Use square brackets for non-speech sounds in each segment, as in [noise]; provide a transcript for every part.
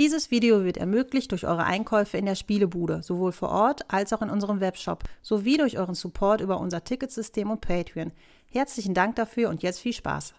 Dieses Video wird ermöglicht durch eure Einkäufe in der Spielebude, sowohl vor Ort als auch in unserem Webshop, sowie durch euren Support über unser Ticketsystem und Patreon. Herzlichen Dank dafür und jetzt viel Spaß!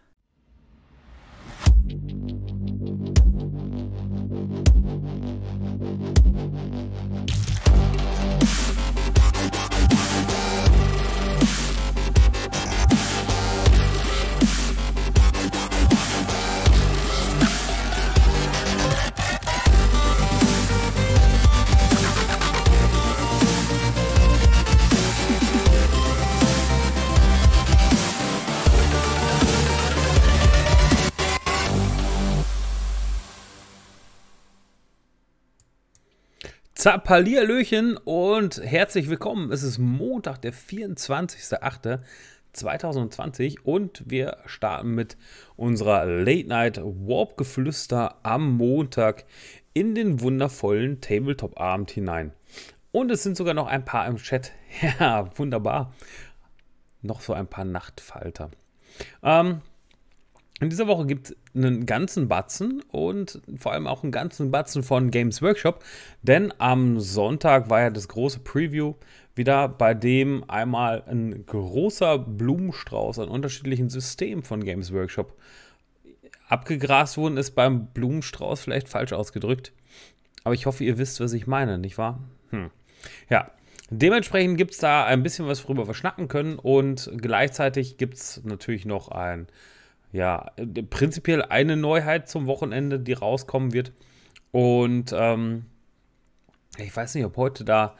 Zappalierlöchen und herzlich willkommen. Es ist Montag, der 24.08.2020 und wir starten mit unserer Late Night Warp Geflüster am Montag in den wundervollen Tabletop Abend hinein. Und es sind sogar noch ein paar im Chat. [laughs] Ja, wunderbar. Noch so ein paar Nachtfalter. Ähm, in dieser Woche gibt es einen ganzen Batzen und vor allem auch einen ganzen Batzen von Games Workshop, denn am Sonntag war ja das große Preview wieder, bei dem einmal ein großer Blumenstrauß an unterschiedlichen Systemen von Games Workshop abgegrast worden ist. Beim Blumenstrauß vielleicht falsch ausgedrückt, aber ich hoffe, ihr wisst, was ich meine, nicht wahr? Hm. Ja, Dementsprechend gibt es da ein bisschen was, worüber wir schnacken können. Und gleichzeitig gibt es natürlich noch ein ja, prinzipiell eine Neuheit zum Wochenende, die rauskommen wird. Und ähm, ich weiß nicht, ob heute da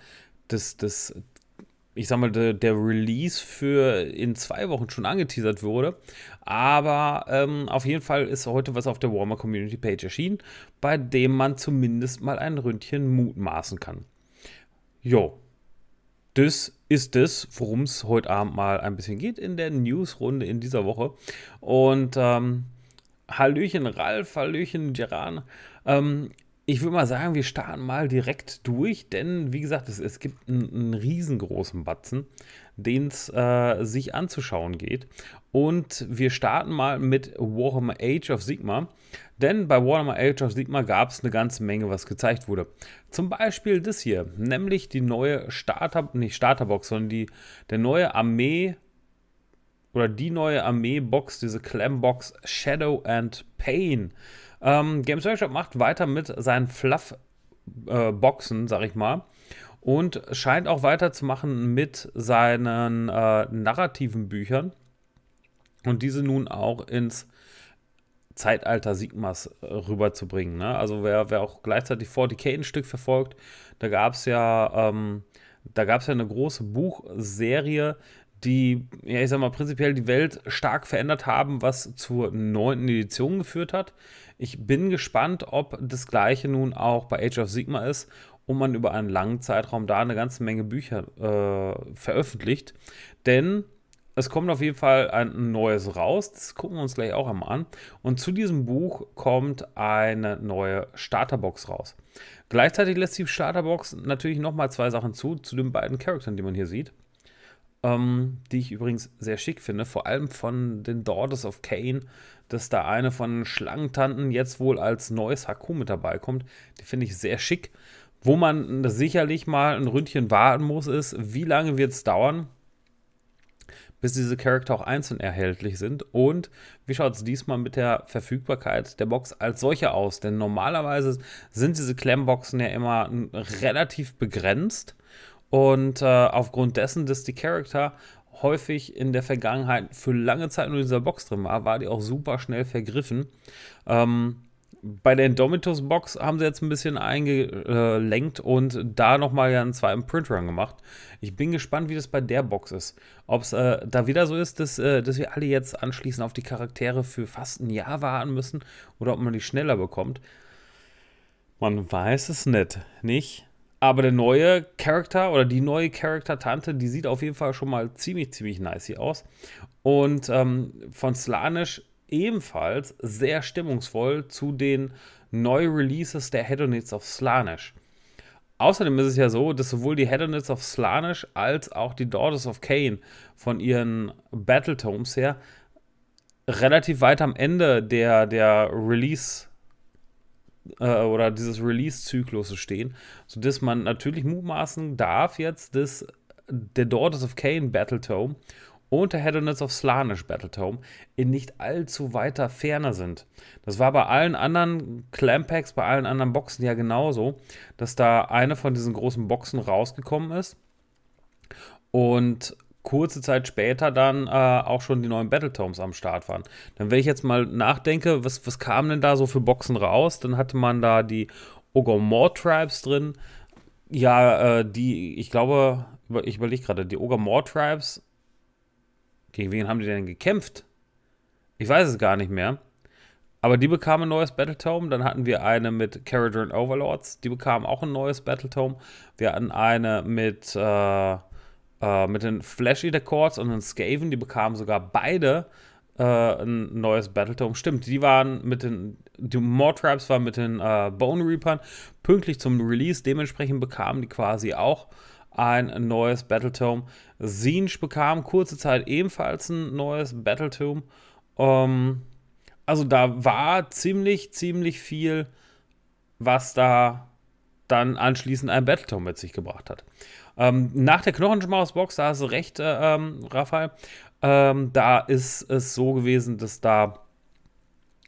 das, das ich sag mal, der, der Release für in zwei Wochen schon angeteasert wurde. Aber ähm, auf jeden Fall ist heute was auf der Warmer Community Page erschienen, bei dem man zumindest mal ein Ründchen mutmaßen kann. Jo, das ist es, worum es heute Abend mal ein bisschen geht in der Newsrunde in dieser Woche. Und ähm, Hallöchen Ralf, Hallöchen Geran. Ähm, ich würde mal sagen, wir starten mal direkt durch, denn wie gesagt, es, es gibt einen, einen riesengroßen Batzen den es äh, sich anzuschauen geht. Und wir starten mal mit Warhammer Age of Sigma. Denn bei Warhammer Age of Sigma gab es eine ganze Menge, was gezeigt wurde. Zum Beispiel das hier, nämlich die neue Starter, nicht Starterbox, sondern die, der neue Armee oder die neue Armee-Box, diese Clam-Box Shadow and Pain. Ähm, Games Workshop macht weiter mit seinen Fluff-Boxen, äh, sag ich mal und scheint auch weiterzumachen mit seinen äh, narrativen Büchern und diese nun auch ins Zeitalter Sigmas äh, rüberzubringen. Ne? Also wer, wer auch gleichzeitig 40k ein Stück verfolgt, da gab es ja, ähm, ja eine große Buchserie, die, ja, ich sag mal, prinzipiell die Welt stark verändert haben, was zur neunten Edition geführt hat. Ich bin gespannt, ob das Gleiche nun auch bei Age of Sigma ist und man über einen langen Zeitraum da eine ganze Menge Bücher äh, veröffentlicht. Denn es kommt auf jeden Fall ein neues raus. Das gucken wir uns gleich auch einmal an. Und zu diesem Buch kommt eine neue Starterbox raus. Gleichzeitig lässt die Starterbox natürlich nochmal zwei Sachen zu, zu den beiden Charakteren, die man hier sieht. Ähm, die ich übrigens sehr schick finde. Vor allem von den Daughters of Cain, dass da eine von Schlangentanten jetzt wohl als neues Haku mit dabei kommt. Die finde ich sehr schick. Wo man sicherlich mal ein Ründchen warten muss, ist, wie lange wird es dauern, bis diese Charakter auch einzeln erhältlich sind. Und wie schaut es diesmal mit der Verfügbarkeit der Box als solche aus? Denn normalerweise sind diese Clam-Boxen ja immer relativ begrenzt. Und äh, aufgrund dessen, dass die Charakter häufig in der Vergangenheit für lange Zeit nur in dieser Box drin war, war die auch super schnell vergriffen. Ähm, bei der Indomitus-Box haben sie jetzt ein bisschen eingelenkt und da nochmal einen zweiten Printrun gemacht. Ich bin gespannt, wie das bei der Box ist. Ob es äh, da wieder so ist, dass, äh, dass wir alle jetzt anschließend auf die Charaktere für fast ein Jahr warten müssen oder ob man die schneller bekommt. Man weiß es nicht, nicht? Aber der neue Charakter oder die neue Charakter-Tante, die sieht auf jeden Fall schon mal ziemlich, ziemlich nice aus. Und ähm, von Slanisch ebenfalls sehr stimmungsvoll zu den Neu-Releases der Hedonists of Slanish. Außerdem ist es ja so, dass sowohl die Hedonists of Slanish als auch die Daughters of Cain von ihren Battletomes her relativ weit am Ende der, der Release- äh, oder dieses Release-Zyklus stehen, sodass man natürlich mutmaßen darf jetzt, dass der Daughters of Cain Battletome und der Hedonets of Slanish Battletome in nicht allzu weiter Ferne sind. Das war bei allen anderen Clampacks, bei allen anderen Boxen ja genauso, dass da eine von diesen großen Boxen rausgekommen ist und kurze Zeit später dann äh, auch schon die neuen Battletomes am Start waren. Dann, wenn ich jetzt mal nachdenke, was, was kamen denn da so für Boxen raus? Dann hatte man da die Ogre Tribes drin. Ja, äh, die, ich glaube, ich überlege gerade, die Ogre Tribes gegen wen haben die denn gekämpft? Ich weiß es gar nicht mehr. Aber die bekamen ein neues Battle Tome. Dann hatten wir eine mit Caradron Overlords. Die bekamen auch ein neues Battle Tome. Wir hatten eine mit, äh, äh, mit den Flashy Records und den Skaven. Die bekamen sogar beide äh, ein neues Battle Tome. Stimmt, die waren mit den. Die More Tribes waren mit den äh, Bone Reapern pünktlich zum Release. Dementsprechend bekamen die quasi auch ein neues Battletome. Siege bekam kurze Zeit ebenfalls ein neues Battletome. Ähm, also da war ziemlich, ziemlich viel, was da dann anschließend ein Battletome mit sich gebracht hat. Ähm, nach der Knochenschmausbox, da hast du recht, äh, ähm, Raphael, ähm, da ist es so gewesen, dass da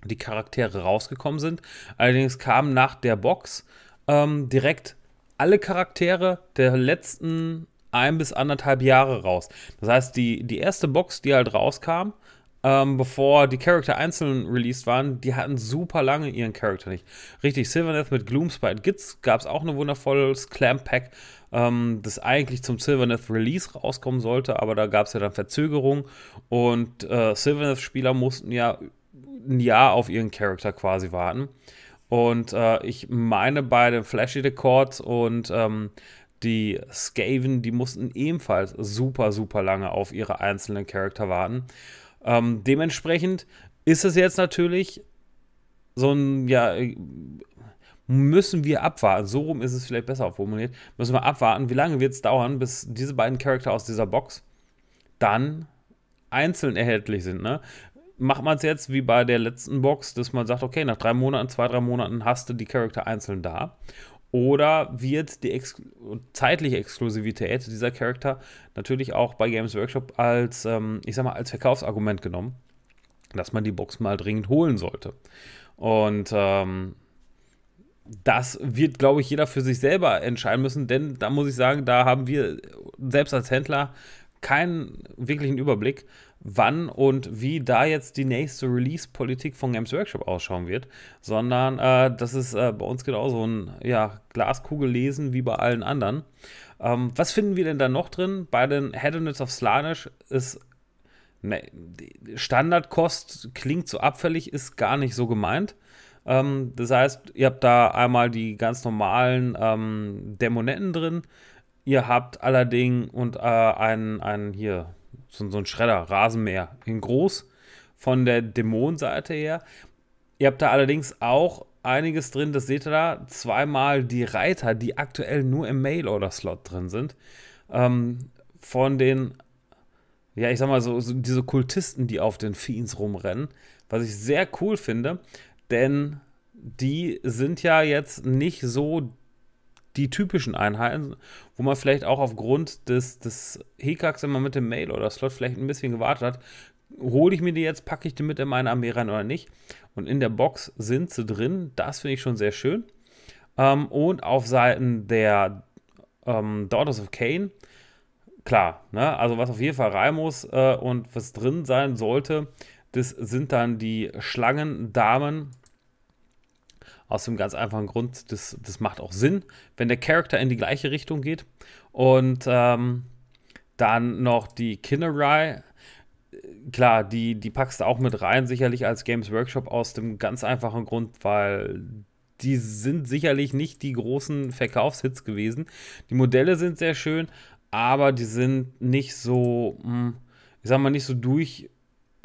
die Charaktere rausgekommen sind. Allerdings kam nach der Box ähm, direkt alle Charaktere der letzten ein bis anderthalb Jahre raus. Das heißt, die, die erste Box, die halt rauskam, ähm, bevor die Charakter einzeln released waren, die hatten super lange ihren Charakter nicht. Richtig, Sylvaneth mit Gloomspite Gits gab es auch ein wundervolles Clamp Pack, ähm, das eigentlich zum Sylvaneth Release rauskommen sollte, aber da gab es ja dann Verzögerung und äh, Sylvaneth-Spieler mussten ja ein Jahr auf ihren Charakter quasi warten. Und äh, ich meine, beide Flashy Records und ähm, die Skaven, die mussten ebenfalls super, super lange auf ihre einzelnen Charakter warten. Ähm, dementsprechend ist es jetzt natürlich so ein, ja, müssen wir abwarten. So rum ist es vielleicht besser formuliert. Müssen wir abwarten, wie lange wird es dauern, bis diese beiden Charakter aus dieser Box dann einzeln erhältlich sind. Ne? macht man es jetzt wie bei der letzten Box, dass man sagt, okay, nach drei Monaten, zwei, drei Monaten hast du die Charakter einzeln da. Oder wird die Ex zeitliche Exklusivität dieser Charakter natürlich auch bei Games Workshop als, ähm, ich sag mal, als Verkaufsargument genommen, dass man die Box mal dringend holen sollte. Und ähm, das wird, glaube ich, jeder für sich selber entscheiden müssen, denn da muss ich sagen, da haben wir selbst als Händler keinen wirklichen Überblick, wann und wie da jetzt die nächste Release-Politik von Games Workshop ausschauen wird, sondern äh, das ist äh, bei uns genauso ein ja, Glaskugel wie bei allen anderen. Ähm, was finden wir denn da noch drin? Bei den Hedonists of Slanish ist ne, Standardkost, klingt so abfällig, ist gar nicht so gemeint. Ähm, das heißt, ihr habt da einmal die ganz normalen ähm, Dämonetten drin. Ihr habt allerdings und äh, einen, einen hier, so, so ein Schredder, Rasenmäher, in groß von der Dämonenseite her. Ihr habt da allerdings auch einiges drin, das seht ihr da, zweimal die Reiter, die aktuell nur im Mail-Order-Slot drin sind, ähm, von den, ja, ich sag mal so, so, diese Kultisten, die auf den Fiends rumrennen, was ich sehr cool finde, denn die sind ja jetzt nicht so die typischen Einheiten, wo man vielleicht auch aufgrund des, des Hekaks immer mit dem Mail oder Slot vielleicht ein bisschen gewartet hat, hole ich mir die jetzt, packe ich die mit in meine Armee rein oder nicht. Und in der Box sind sie drin, das finde ich schon sehr schön. Ähm, und auf Seiten der ähm, Daughters of Cain, klar, ne? also was auf jeden Fall rein muss äh, und was drin sein sollte, das sind dann die Schlangendamen aus dem ganz einfachen Grund, das, das macht auch Sinn, wenn der Charakter in die gleiche Richtung geht. Und ähm, dann noch die Kinnerai. Klar, die, die packst du auch mit rein, sicherlich als Games Workshop, aus dem ganz einfachen Grund, weil die sind sicherlich nicht die großen Verkaufshits gewesen. Die Modelle sind sehr schön, aber die sind nicht so, hm, ich sag mal, nicht so durch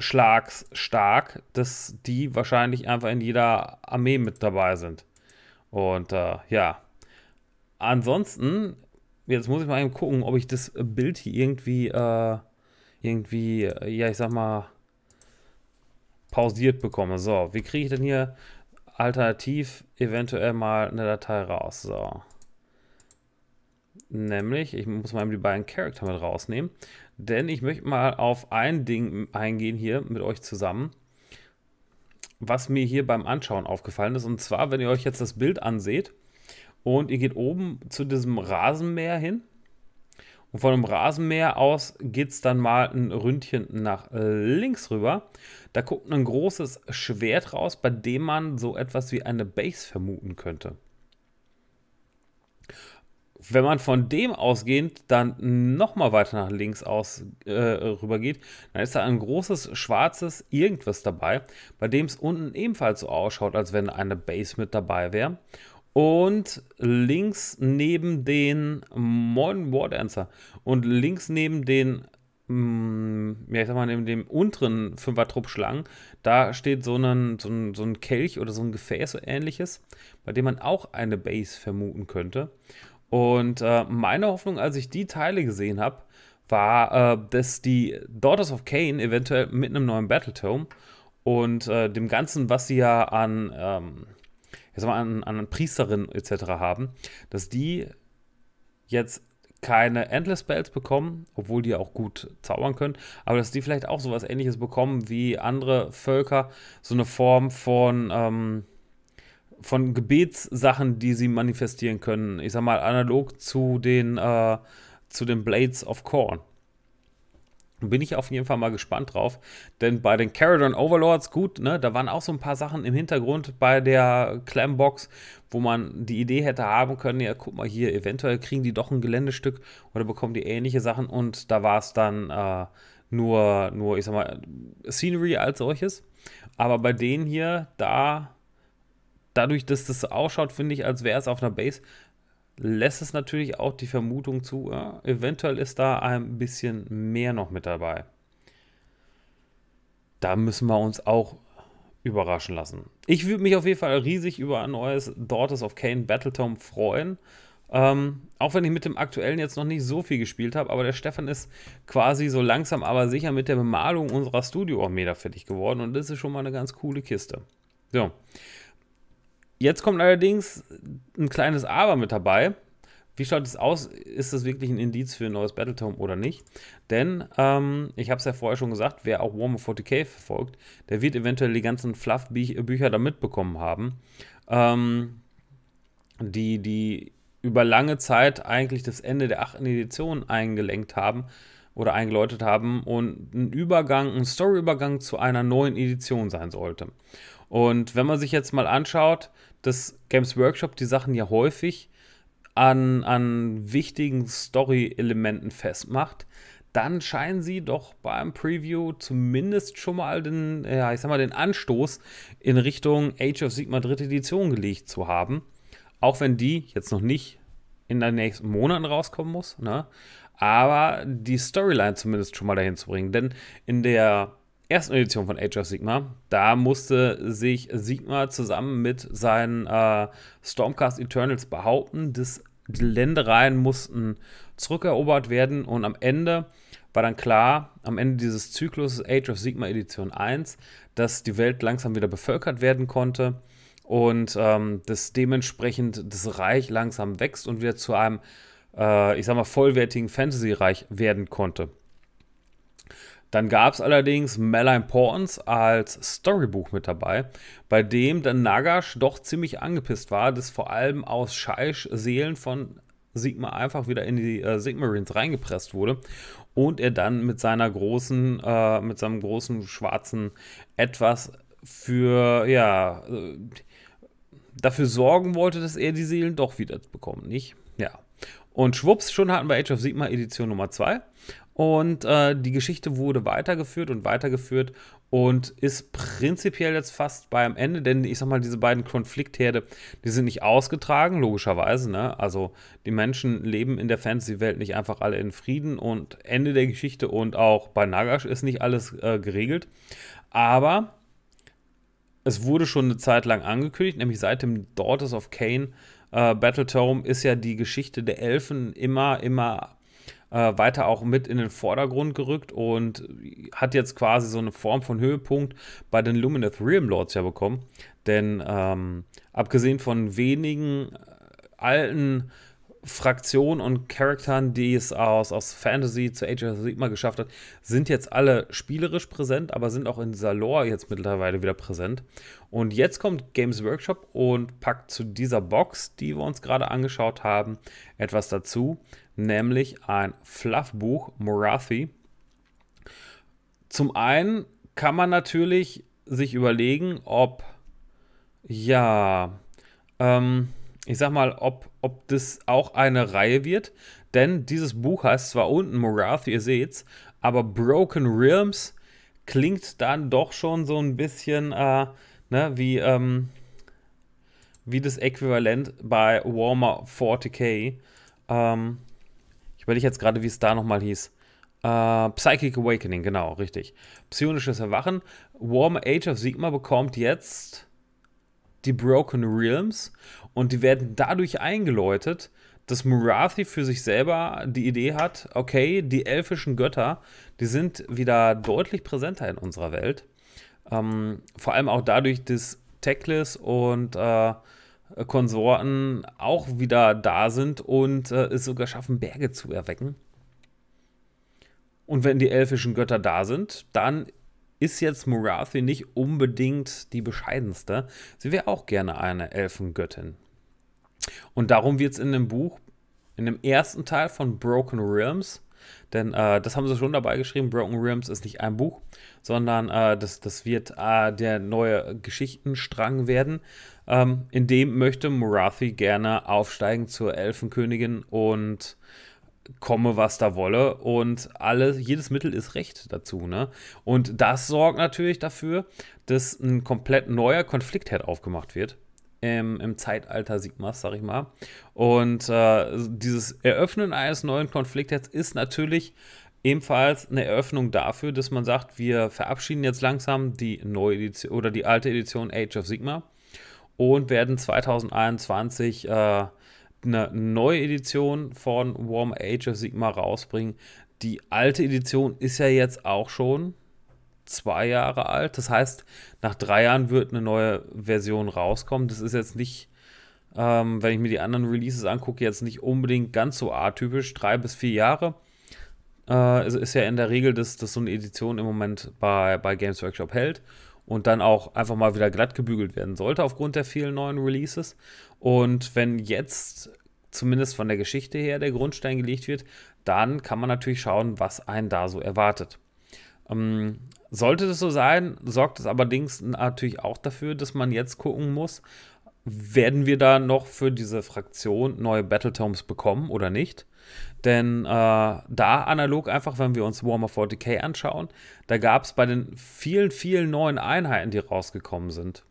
Schlags stark, dass die wahrscheinlich einfach in jeder Armee mit dabei sind. Und äh, ja, ansonsten, jetzt muss ich mal eben gucken, ob ich das Bild hier irgendwie, äh, irgendwie, äh, ja, ich sag mal, pausiert bekomme. So, wie kriege ich denn hier alternativ eventuell mal eine Datei raus? So. Nämlich, ich muss mal eben die beiden Charakter mit rausnehmen. Denn ich möchte mal auf ein Ding eingehen hier mit euch zusammen, was mir hier beim Anschauen aufgefallen ist. Und zwar, wenn ihr euch jetzt das Bild anseht und ihr geht oben zu diesem Rasenmäher hin. Und von dem Rasenmäher aus geht es dann mal ein Ründchen nach äh, links rüber. Da guckt ein großes Schwert raus, bei dem man so etwas wie eine Base vermuten könnte wenn man von dem ausgehend dann nochmal weiter nach links aus äh, rüber geht, dann ist da ein großes schwarzes irgendwas dabei, bei dem es unten ebenfalls so ausschaut, als wenn eine Base mit dabei wäre. Und links neben den Modern War Dancer und links neben den, mh, mm, ja ich sag mal, neben dem unteren Fünfer-Trupp-Schlangen, da steht so ein, so, ein, so ein Kelch oder so ein Gefäß ähnliches, bei dem man auch eine Base vermuten könnte. Und äh, meine Hoffnung, als ich die Teile gesehen habe, war, äh, dass die Daughters of Cain eventuell mit einem neuen Battletome und äh, dem Ganzen, was sie ja an, ähm, jetzt mal an, an Priesterinnen etc. haben, dass die jetzt keine Endless Spells bekommen, obwohl die ja auch gut zaubern können, aber dass die vielleicht auch sowas ähnliches bekommen wie andere Völker, so eine Form von. Ähm, von Gebetssachen, die sie manifestieren können. Ich sag mal, analog zu den, äh, zu den Blades of Corn. Bin ich auf jeden Fall mal gespannt drauf. Denn bei den Caradon Overlords, gut, ne, da waren auch so ein paar Sachen im Hintergrund bei der Clambox, wo man die Idee hätte haben können, ja, guck mal hier, eventuell kriegen die doch ein Geländestück oder bekommen die ähnliche Sachen und da war es dann äh, nur, nur, ich sag mal, Scenery als solches. Aber bei denen hier, da dadurch, dass das ausschaut, finde ich, als wäre es auf einer Base, lässt es natürlich auch die Vermutung zu, ja, eventuell ist da ein bisschen mehr noch mit dabei. Da müssen wir uns auch überraschen lassen. Ich würde mich auf jeden Fall riesig über ein neues Daughters of Kane Battletome freuen. Ähm, auch wenn ich mit dem aktuellen jetzt noch nicht so viel gespielt habe, aber der Stefan ist quasi so langsam aber sicher mit der Bemalung unserer Studio-Armee fertig geworden und das ist schon mal eine ganz coole Kiste. So, Jetzt kommt allerdings ein kleines Aber mit dabei. Wie schaut es aus? Ist das wirklich ein Indiz für ein neues Battletome oder nicht? Denn, ähm, ich habe es ja vorher schon gesagt, wer auch Warhammer 40k verfolgt, der wird eventuell die ganzen Fluff-Bücher da mitbekommen haben, ähm, die, die über lange Zeit eigentlich das Ende der achten Edition eingelenkt haben oder eingeläutet haben und ein Übergang, ein Story-Übergang zu einer neuen Edition sein sollte. Und wenn man sich jetzt mal anschaut, dass Games Workshop die Sachen ja häufig an, an wichtigen Story-Elementen festmacht, dann scheinen sie doch beim Preview zumindest schon mal den, ja, ich sag mal, den Anstoß in Richtung Age of Sigma dritte Edition gelegt zu haben. Auch wenn die jetzt noch nicht in den nächsten Monaten rauskommen muss, ne? aber die Storyline zumindest schon mal dahin zu bringen. Denn in der ersten Edition von Age of Sigma. Da musste sich Sigma zusammen mit seinen äh, Stormcast Eternals behaupten. dass die Ländereien mussten zurückerobert werden und am Ende war dann klar, am Ende dieses Zyklus Age of Sigma Edition 1, dass die Welt langsam wieder bevölkert werden konnte und ähm, dass dementsprechend das Reich langsam wächst und wieder zu einem, äh, ich sag mal, vollwertigen Fantasy-Reich werden konnte. Dann gab es allerdings Malign Pawns als Storybuch mit dabei, bei dem dann Nagash doch ziemlich angepisst war, dass vor allem aus Scheisch Seelen von Sigma einfach wieder in die äh, Sigmarines reingepresst wurde und er dann mit seiner großen, äh, mit seinem großen schwarzen etwas für, ja, äh, dafür sorgen wollte, dass er die Seelen doch wieder bekommt, nicht? Ja. Und schwupps, schon hatten wir Age of Sigma Edition Nummer 2. Und äh, die Geschichte wurde weitergeführt und weitergeführt und ist prinzipiell jetzt fast beim Ende, denn ich sag mal, diese beiden Konfliktherde, die sind nicht ausgetragen, logischerweise. Ne? Also die Menschen leben in der Fantasy-Welt nicht einfach alle in Frieden und Ende der Geschichte und auch bei Nagash ist nicht alles äh, geregelt. Aber es wurde schon eine Zeit lang angekündigt, nämlich seit dem Daughters of Cain äh, Battle Tome ist ja die Geschichte der Elfen immer, immer äh, weiter auch mit in den Vordergrund gerückt und hat jetzt quasi so eine Form von Höhepunkt bei den Lumineth Realm Lords ja bekommen. Denn ähm, abgesehen von wenigen äh, alten Fraktionen und Charakteren, die es aus, aus Fantasy zu Age of Sigma geschafft hat, sind jetzt alle spielerisch präsent, aber sind auch in dieser Lore jetzt mittlerweile wieder präsent. Und jetzt kommt Games Workshop und packt zu dieser Box, die wir uns gerade angeschaut haben, etwas dazu, nämlich ein Fluffbuch, Morathi. Zum einen kann man natürlich sich überlegen, ob, ja, ähm, ich sag mal, ob, ob das auch eine Reihe wird. Denn dieses Buch heißt zwar unten Morathi, ihr seht's, aber Broken Realms klingt dann doch schon so ein bisschen äh, ne, wie, ähm, wie das Äquivalent bei Warmer 40k. Ähm, ich überlege jetzt gerade, wie es da nochmal hieß. Uh, Psychic Awakening, genau, richtig. Psionisches Erwachen. Warm Age of Sigma bekommt jetzt die Broken Realms und die werden dadurch eingeläutet, dass Murathi für sich selber die Idee hat, okay, die elfischen Götter, die sind wieder deutlich präsenter in unserer Welt. Ähm, vor allem auch dadurch, dass Teclis und äh, äh, Konsorten auch wieder da sind und äh, es sogar schaffen, Berge zu erwecken. Und wenn die elfischen Götter da sind, dann ist jetzt Morathi nicht unbedingt die bescheidenste. Sie wäre auch gerne eine Elfengöttin. Und darum wird es in dem Buch, in dem ersten Teil von Broken Realms, denn äh, das haben sie schon dabei geschrieben, Broken Realms ist nicht ein Buch, sondern äh, das, das wird äh, der neue Geschichtenstrang werden. Ähm, in dem möchte Morathi gerne aufsteigen zur Elfenkönigin und komme, was da wolle. Und alles, jedes Mittel ist recht dazu. Ne? Und das sorgt natürlich dafür, dass ein komplett neuer Konfliktherd aufgemacht wird. Im, im, Zeitalter Sigmas, sag ich mal. Und äh, dieses Eröffnen eines neuen Konfliktherds ist natürlich ebenfalls eine Eröffnung dafür, dass man sagt, wir verabschieden jetzt langsam die neue Edition oder die alte Edition Age of Sigma und werden 2021 äh, eine neue Edition von Warm Age of Sigma rausbringen. Die alte Edition ist ja jetzt auch schon zwei Jahre alt. Das heißt, nach drei Jahren wird eine neue Version rauskommen. Das ist jetzt nicht, ähm, wenn ich mir die anderen Releases angucke, jetzt nicht unbedingt ganz so atypisch. Drei bis vier Jahre. Äh, ist ja in der Regel, dass, dass so eine Edition im Moment bei, bei Games Workshop hält und dann auch einfach mal wieder glatt gebügelt werden sollte aufgrund der vielen neuen Releases. Und wenn jetzt zumindest von der Geschichte her der Grundstein gelegt wird, dann kann man natürlich schauen, was einen da so erwartet. Ähm, sollte das so sein, sorgt es allerdings natürlich auch dafür, dass man jetzt gucken muss, werden wir da noch für diese Fraktion neue Battletomes bekommen oder nicht? Denn äh, da analog einfach, wenn wir uns Warhammer 40k anschauen, da gab es bei den vielen, vielen neuen Einheiten, die rausgekommen sind,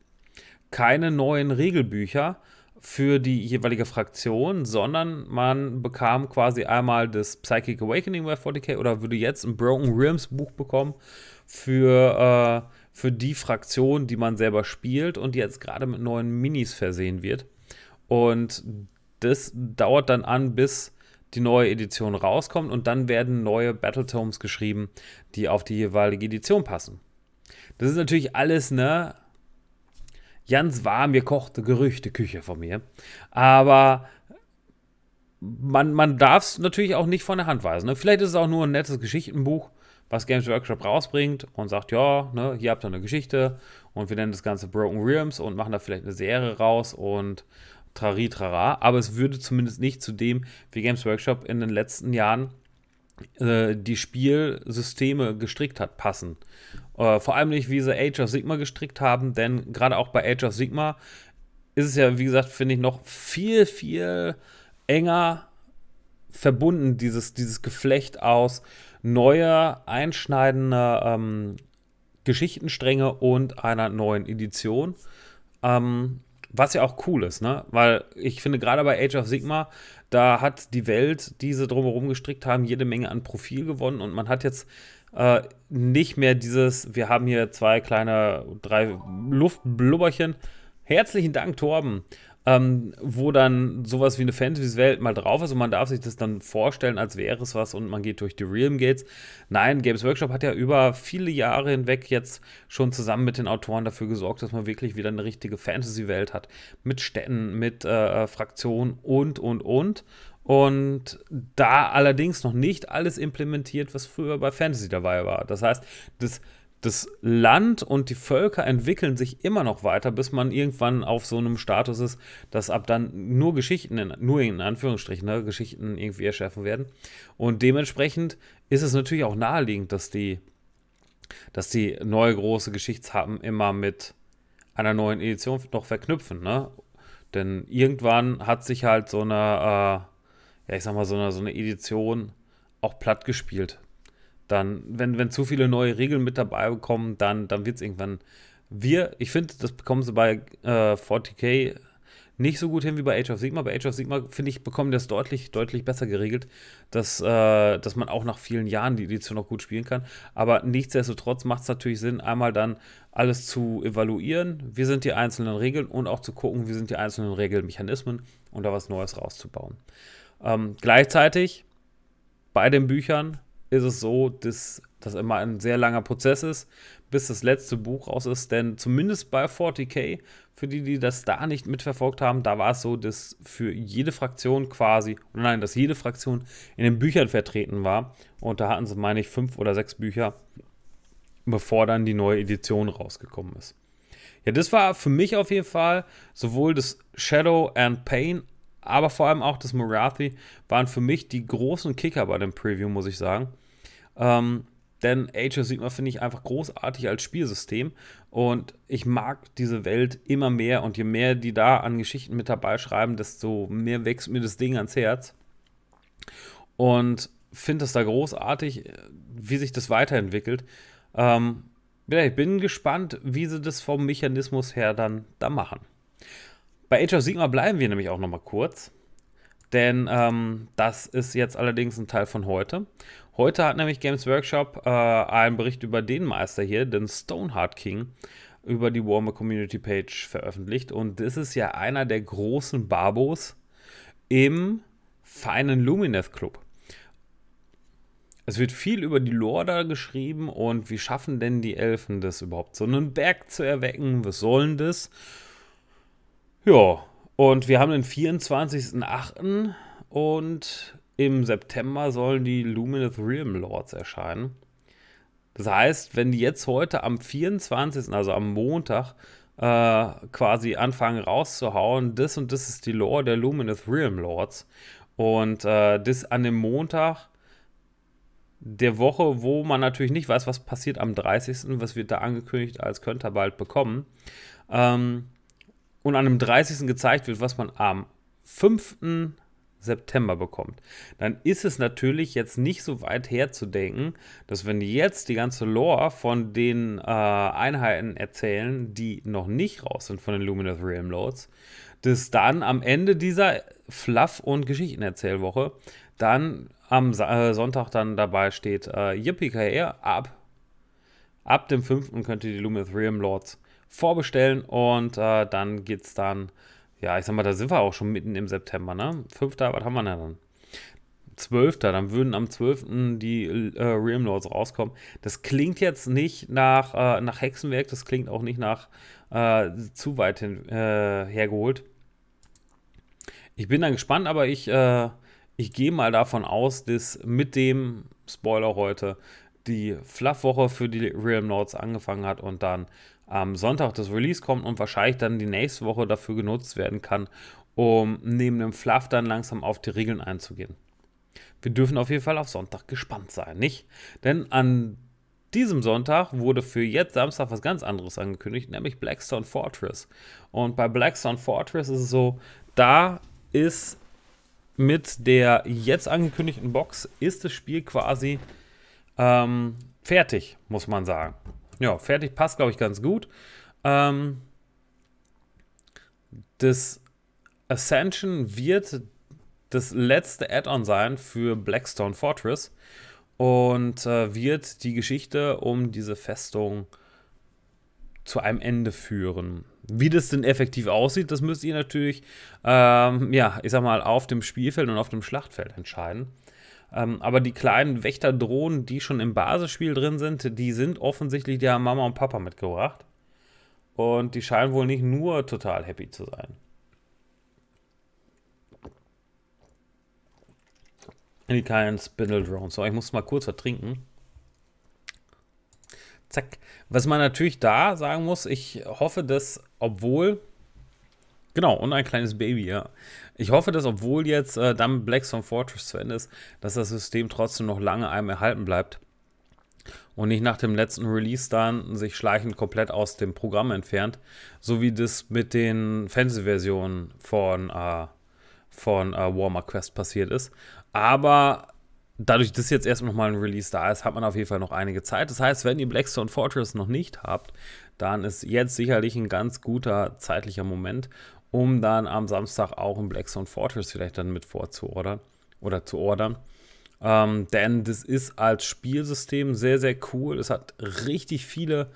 keine neuen Regelbücher für die jeweilige Fraktion, sondern man bekam quasi einmal das Psychic Awakening bei 40k oder würde jetzt ein Broken Realms Buch bekommen für, äh, für die Fraktion, die man selber spielt und jetzt gerade mit neuen Minis versehen wird. Und das dauert dann an, bis die neue Edition rauskommt und dann werden neue Battletomes geschrieben, die auf die jeweilige Edition passen. Das ist natürlich alles, ne? Ganz warm gekochte Gerüchteküche von mir. Aber man, man darf es natürlich auch nicht von der Hand weisen. Ne? Vielleicht ist es auch nur ein nettes Geschichtenbuch, was Games Workshop rausbringt und sagt, ja, ne, hier habt ihr eine Geschichte und wir nennen das Ganze Broken Realms und machen da vielleicht eine Serie raus und Trari, trara, aber es würde zumindest nicht zu dem, wie Games Workshop in den letzten Jahren äh, die Spielsysteme gestrickt hat, passen. Äh, vor allem nicht, wie sie Age of Sigma gestrickt haben, denn gerade auch bei Age of Sigma ist es ja, wie gesagt, finde ich noch viel, viel enger verbunden, dieses, dieses Geflecht aus neuer, einschneidender ähm, Geschichtenstränge und einer neuen Edition. Ähm, was ja auch cool ist, ne? Weil ich finde, gerade bei Age of Sigma, da hat die Welt, die sie drumherum gestrickt haben, jede Menge an Profil gewonnen und man hat jetzt äh, nicht mehr dieses, wir haben hier zwei kleine, drei Luftblubberchen. Herzlichen Dank, Torben ähm, wo dann sowas wie eine Fantasy-Welt mal drauf ist und man darf sich das dann vorstellen, als wäre es was und man geht durch die Realm Gates. Nein, Games Workshop hat ja über viele Jahre hinweg jetzt schon zusammen mit den Autoren dafür gesorgt, dass man wirklich wieder eine richtige Fantasy-Welt hat. Mit Städten, mit äh, äh Fraktionen und, und, und. Und da allerdings noch nicht alles implementiert, was früher bei Fantasy dabei war. Das heißt, das das Land und die Völker entwickeln sich immer noch weiter, bis man irgendwann auf so einem Status ist, dass ab dann nur Geschichten, in, nur in Anführungsstrichen, ne, Geschichten irgendwie erschaffen werden. Und dementsprechend ist es natürlich auch naheliegend, dass die, dass die neue große Geschichtshappen immer mit einer neuen Edition noch verknüpfen. Ne? Denn irgendwann hat sich halt so eine, äh, ja, ich sag mal, so eine, so eine Edition auch platt gespielt dann, wenn, wenn zu viele neue Regeln mit dabei bekommen, dann, dann wird es irgendwann. Wir, ich finde, das bekommen sie bei äh, 40k nicht so gut hin wie bei Age of Sigma. Bei Age of Sigma, finde ich, bekommen das deutlich, deutlich besser geregelt, dass, äh, dass man auch nach vielen Jahren die Edition noch gut spielen kann. Aber nichtsdestotrotz macht es natürlich Sinn, einmal dann alles zu evaluieren, wie sind die einzelnen Regeln und auch zu gucken, wie sind die einzelnen Regelmechanismen und da was Neues rauszubauen. Ähm, gleichzeitig bei den Büchern ist es so, dass das immer ein sehr langer Prozess ist, bis das letzte Buch raus ist. Denn zumindest bei 40k, für die, die das da nicht mitverfolgt haben, da war es so, dass für jede Fraktion quasi, nein, dass jede Fraktion in den Büchern vertreten war. Und da hatten sie, meine ich, fünf oder sechs Bücher, bevor dann die neue Edition rausgekommen ist. Ja, das war für mich auf jeden Fall sowohl das Shadow and Pain, aber vor allem auch das Marathi waren für mich die großen Kicker bei dem Preview, muss ich sagen. Ähm, denn Age of Sigma finde ich einfach großartig als Spielsystem und ich mag diese Welt immer mehr und je mehr die da an Geschichten mit dabei schreiben, desto mehr wächst mir das Ding ans Herz. Und finde es da großartig, äh, wie sich das weiterentwickelt. Ähm, ja, ich bin gespannt, wie sie das vom Mechanismus her dann da machen. Bei Age of Sigma bleiben wir nämlich auch noch mal kurz, denn ähm, das ist jetzt allerdings ein Teil von heute. Heute hat nämlich Games Workshop äh, einen Bericht über den Meister hier, den Stoneheart King, über die Warmer Community Page veröffentlicht. Und das ist ja einer der großen Barbos im feinen Lumineth Club. Es wird viel über die Lore da geschrieben und wie schaffen denn die Elfen das überhaupt, so einen Berg zu erwecken? Was sollen das? Ja, und wir haben den 24.08. und im September sollen die Luminous Realm Lords erscheinen. Das heißt, wenn die jetzt heute am 24., also am Montag, äh, quasi anfangen rauszuhauen, das und das ist die Lore der Luminous Realm Lords. Und äh, das an dem Montag der Woche, wo man natürlich nicht weiß, was passiert am 30., was wird da angekündigt, als könnte er bald bekommen. Ähm, und an dem 30. gezeigt wird, was man am 5. September bekommt, dann ist es natürlich jetzt nicht so weit herzudenken, dass wenn jetzt die ganze Lore von den äh, Einheiten erzählen, die noch nicht raus sind von den Luminous Realm Lords, dass dann am Ende dieser Fluff- und Geschichtenerzählwoche dann am äh, Sonntag dann dabei steht, äh, Yippie-KR ab. Ab dem 5. könnt ihr die Luminous Realm Lords vorbestellen und äh, dann es dann ja, ich sag mal, da sind wir auch schon mitten im September, ne? Fünfter, was haben wir denn dann? Zwölfter, dann würden am 12. die äh, Realm Lords rauskommen. Das klingt jetzt nicht nach, äh, nach Hexenwerk, das klingt auch nicht nach äh, zu weit hin, äh, hergeholt. Ich bin dann gespannt, aber ich, äh, ich gehe mal davon aus, dass mit dem Spoiler heute die Fluffwoche für die Realm Lords angefangen hat und dann am Sonntag das Release kommt und wahrscheinlich dann die nächste Woche dafür genutzt werden kann, um neben dem Fluff dann langsam auf die Regeln einzugehen. Wir dürfen auf jeden Fall auf Sonntag gespannt sein, nicht? Denn an diesem Sonntag wurde für jetzt Samstag was ganz anderes angekündigt, nämlich Blackstone Fortress. Und bei Blackstone Fortress ist es so, da ist mit der jetzt angekündigten Box ist das Spiel quasi ähm, fertig, muss man sagen. Ja, fertig passt, glaube ich, ganz gut. Ähm, das Ascension wird das letzte Add-on sein für Blackstone Fortress und äh, wird die Geschichte um diese Festung zu einem Ende führen. Wie das denn effektiv aussieht, das müsst ihr natürlich, ähm, ja, ich sag mal, auf dem Spielfeld und auf dem Schlachtfeld entscheiden. Ähm, aber die kleinen Wächterdrohnen, die schon im Basisspiel drin sind, die sind offensichtlich, die haben Mama und Papa mitgebracht. Und die scheinen wohl nicht nur total happy zu sein. Die kleinen Spindle Drones. So, ich muss mal kurz vertrinken. Zack. Was man natürlich da sagen muss, ich hoffe, dass, obwohl Genau, und ein kleines Baby, ja. Ich hoffe, dass obwohl jetzt äh, dann Blackstone Fortress zu Ende ist, dass das System trotzdem noch lange einem erhalten bleibt und nicht nach dem letzten Release dann sich schleichend komplett aus dem Programm entfernt, so wie das mit den Fantasy-Versionen von, äh, von äh, Warmer Quest passiert ist. Aber dadurch, dass jetzt erst nochmal ein Release da ist, hat man auf jeden Fall noch einige Zeit. Das heißt, wenn ihr Blackstone Fortress noch nicht habt, dann ist jetzt sicherlich ein ganz guter zeitlicher Moment, um dann am Samstag auch ein Blackstone Fortress vielleicht dann mit vorzuordern oder zu ordern. Ähm, denn das ist als Spielsystem sehr, sehr cool. Es hat richtig viele,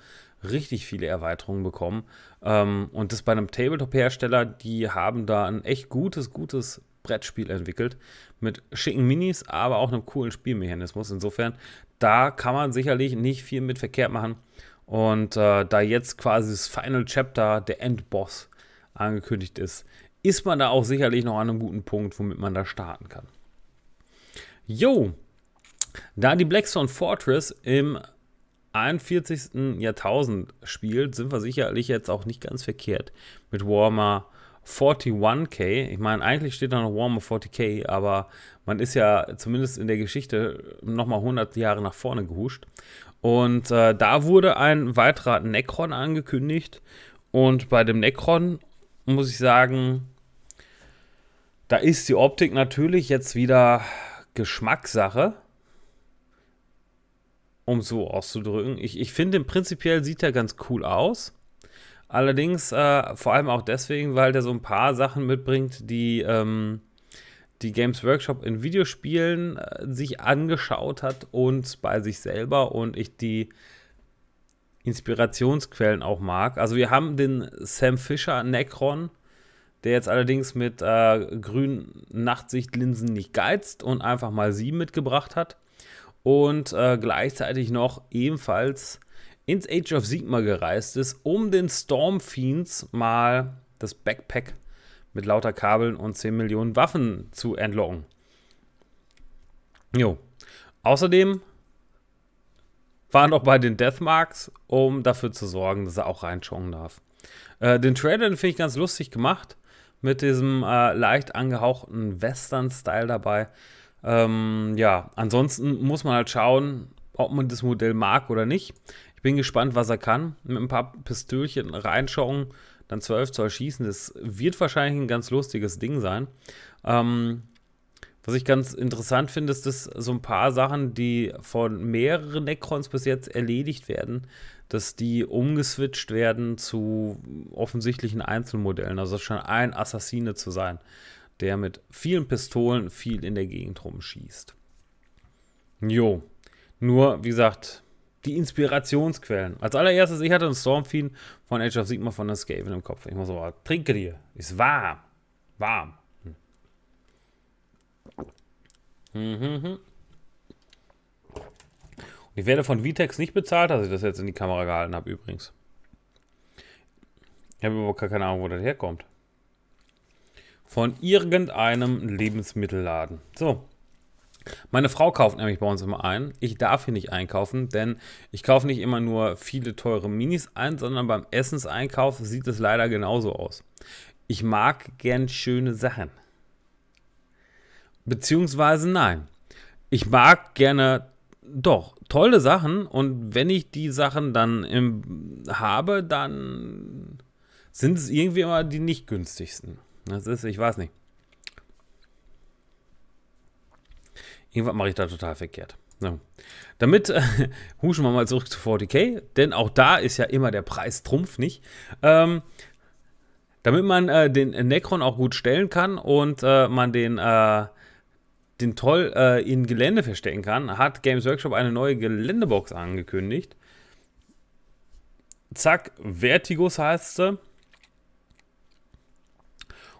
richtig viele Erweiterungen bekommen. Ähm, und das bei einem Tabletop-Hersteller, die haben da ein echt gutes, gutes Brettspiel entwickelt. Mit schicken Minis, aber auch einem coolen Spielmechanismus. Insofern, da kann man sicherlich nicht viel mit verkehrt machen. Und äh, da jetzt quasi das Final Chapter, der Endboss, angekündigt ist, ist man da auch sicherlich noch an einem guten Punkt, womit man da starten kann. Jo, da die Blackstone Fortress im 41. Jahrtausend spielt, sind wir sicherlich jetzt auch nicht ganz verkehrt mit Warmer 41k. Ich meine, eigentlich steht da noch Warmer 40k, aber man ist ja zumindest in der Geschichte nochmal 100 Jahre nach vorne gehuscht. Und äh, da wurde ein weiterer Necron angekündigt. Und bei dem Necron muss ich sagen, da ist die Optik natürlich jetzt wieder Geschmackssache, um so auszudrücken. Ich, ich finde, prinzipiell sieht er ganz cool aus. Allerdings äh, vor allem auch deswegen, weil der so ein paar Sachen mitbringt, die ähm, die Games Workshop in Videospielen äh, sich angeschaut hat und bei sich selber und ich die Inspirationsquellen auch mag. Also wir haben den Sam Fisher Necron, der jetzt allerdings mit äh, grünen Nachtsichtlinsen nicht geizt und einfach mal sieben mitgebracht hat. Und äh, gleichzeitig noch ebenfalls ins Age of Sigma gereist ist, um den Storm Fiends mal das Backpack mit lauter Kabeln und 10 Millionen Waffen zu entlocken. Jo. Außerdem war noch bei den Deathmarks, um dafür zu sorgen, dass er auch reinschauen darf. Äh, den Trailer finde ich ganz lustig gemacht, mit diesem äh, leicht angehauchten Western-Style dabei. Ähm, ja, ansonsten muss man halt schauen, ob man das Modell mag oder nicht. Ich bin gespannt, was er kann. Mit ein paar Pistölchen reinschauen, dann 12 Zoll schießen. Das wird wahrscheinlich ein ganz lustiges Ding sein. Ähm, was ich ganz interessant finde, ist, dass so ein paar Sachen, die von mehreren Necrons bis jetzt erledigt werden, dass die umgeswitcht werden zu offensichtlichen Einzelmodellen. Also es scheint ein Assassine zu sein, der mit vielen Pistolen viel in der Gegend rumschießt. Jo. Nur, wie gesagt, die Inspirationsquellen. Als allererstes, ich hatte einen Stormfiend von Age of Sigma von der Skaven im Kopf. Ich muss so, aber trinke dir. Ist warm. Warm. Mhm. mhm. Ich werde von Vitex nicht bezahlt, dass ich das jetzt in die Kamera gehalten habe übrigens. Ich habe überhaupt keine Ahnung, wo das herkommt. Von irgendeinem Lebensmittelladen. So. Meine Frau kauft nämlich bei uns immer ein. Ich darf hier nicht einkaufen, denn ich kaufe nicht immer nur viele teure Minis ein, sondern beim Essenseinkauf sieht es leider genauso aus. Ich mag gern schöne Sachen. Beziehungsweise nein. Ich mag gerne doch tolle Sachen und wenn ich die Sachen dann im, habe, dann sind es irgendwie immer die nicht günstigsten. Das ist, ich weiß nicht. Irgendwas mache ich da total verkehrt. So. Damit äh, huschen wir mal zurück zu 40k, denn auch da ist ja immer der Preis Trumpf nicht. Ähm, damit man äh, den Necron auch gut stellen kann und äh, man den äh, den Toll äh, in Gelände verstecken kann, hat Games Workshop eine neue Geländebox angekündigt. Zack, Vertigos heißt sie.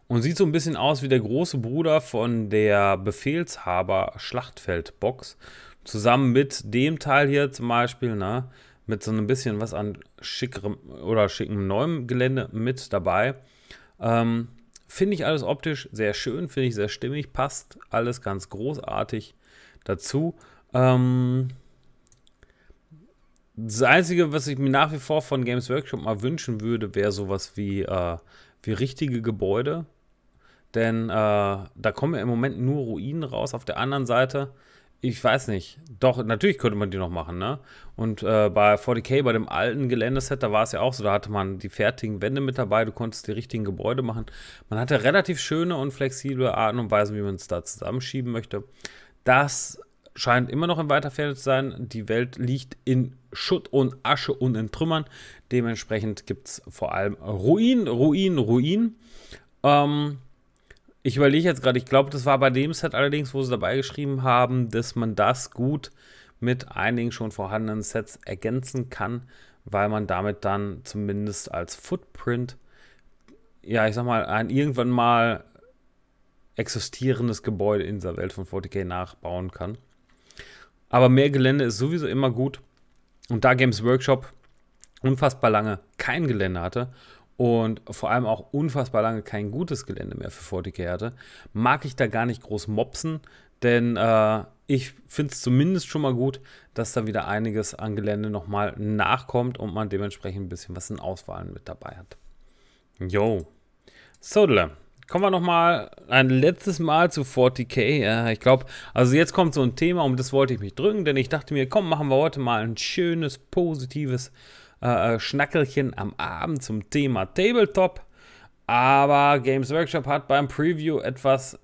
Und sieht so ein bisschen aus wie der große Bruder von der Befehlshaber Schlachtfeldbox. Zusammen mit dem Teil hier zum Beispiel, ne? Mit so ein bisschen was an schickerem oder schickem neuem Gelände mit dabei. Ähm, Finde ich alles optisch sehr schön, finde ich sehr stimmig, passt alles ganz großartig dazu. Ähm, das Einzige, was ich mir nach wie vor von Games Workshop mal wünschen würde, wäre sowas wie, äh, wie richtige Gebäude. Denn äh, da kommen ja im Moment nur Ruinen raus. Auf der anderen Seite ich weiß nicht. Doch, natürlich könnte man die noch machen, ne? Und äh, bei 40k, bei dem alten Geländeset, da war es ja auch so, da hatte man die fertigen Wände mit dabei, du konntest die richtigen Gebäude machen. Man hatte relativ schöne und flexible Arten und Weisen, wie man es da zusammenschieben möchte. Das scheint immer noch in weiter Ferne zu sein. Die Welt liegt in Schutt und Asche und in Trümmern. Dementsprechend gibt es vor allem Ruin, Ruin, Ruin. Ähm, ich überlege jetzt gerade, ich glaube, das war bei dem Set allerdings, wo sie dabei geschrieben haben, dass man das gut mit einigen schon vorhandenen Sets ergänzen kann, weil man damit dann zumindest als Footprint, ja, ich sag mal, ein irgendwann mal existierendes Gebäude in dieser Welt von 40k nachbauen kann. Aber mehr Gelände ist sowieso immer gut. Und da Games Workshop unfassbar lange kein Gelände hatte und vor allem auch unfassbar lange kein gutes Gelände mehr für 40k hatte, mag ich da gar nicht groß mopsen, denn äh, ich finde es zumindest schon mal gut, dass da wieder einiges an Gelände nochmal nachkommt und man dementsprechend ein bisschen was in Auswahlen mit dabei hat. Jo. So, Kommen wir nochmal ein letztes Mal zu 40k. ich glaube, also jetzt kommt so ein Thema, um das wollte ich mich drücken, denn ich dachte mir, komm, machen wir heute mal ein schönes, positives äh, äh, Schnackelchen am Abend zum Thema Tabletop. Aber Games Workshop hat beim Preview etwas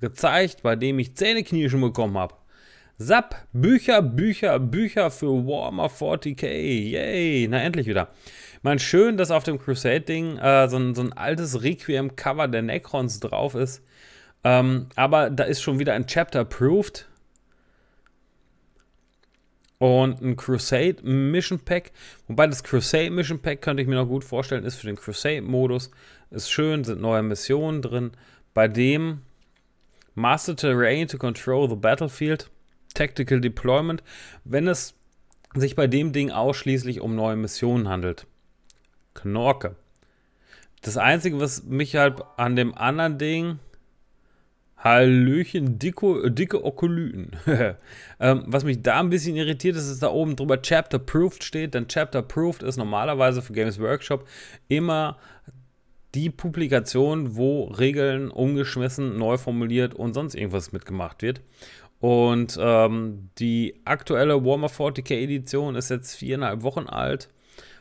gezeigt, bei dem ich Zähneknirschen bekommen habe. Sap, Bücher, Bücher, Bücher für Warhammer 40k. Yay, na endlich wieder. Ich meine, schön, dass auf dem Crusade-Ding äh, so, ein, so ein altes Requiem-Cover der Necrons drauf ist. Ähm, aber da ist schon wieder ein Chapter approved und ein Crusade Mission Pack. Wobei das Crusade Mission Pack könnte ich mir noch gut vorstellen, ist für den Crusade-Modus. Ist schön, sind neue Missionen drin. Bei dem Master Terrain to Control the Battlefield, Tactical Deployment, wenn es sich bei dem Ding ausschließlich um neue Missionen handelt. Knorke. Das Einzige, was mich halt an dem anderen Ding Hallöchen, dicko, dicke Okolyten. [laughs] ähm, was mich da ein bisschen irritiert, ist, dass da oben drüber Chapter Proofed steht, denn Chapter Proofed ist normalerweise für Games Workshop immer die Publikation, wo Regeln umgeschmissen, neu formuliert und sonst irgendwas mitgemacht wird. Und ähm, die aktuelle Warmer 40k Edition ist jetzt viereinhalb Wochen alt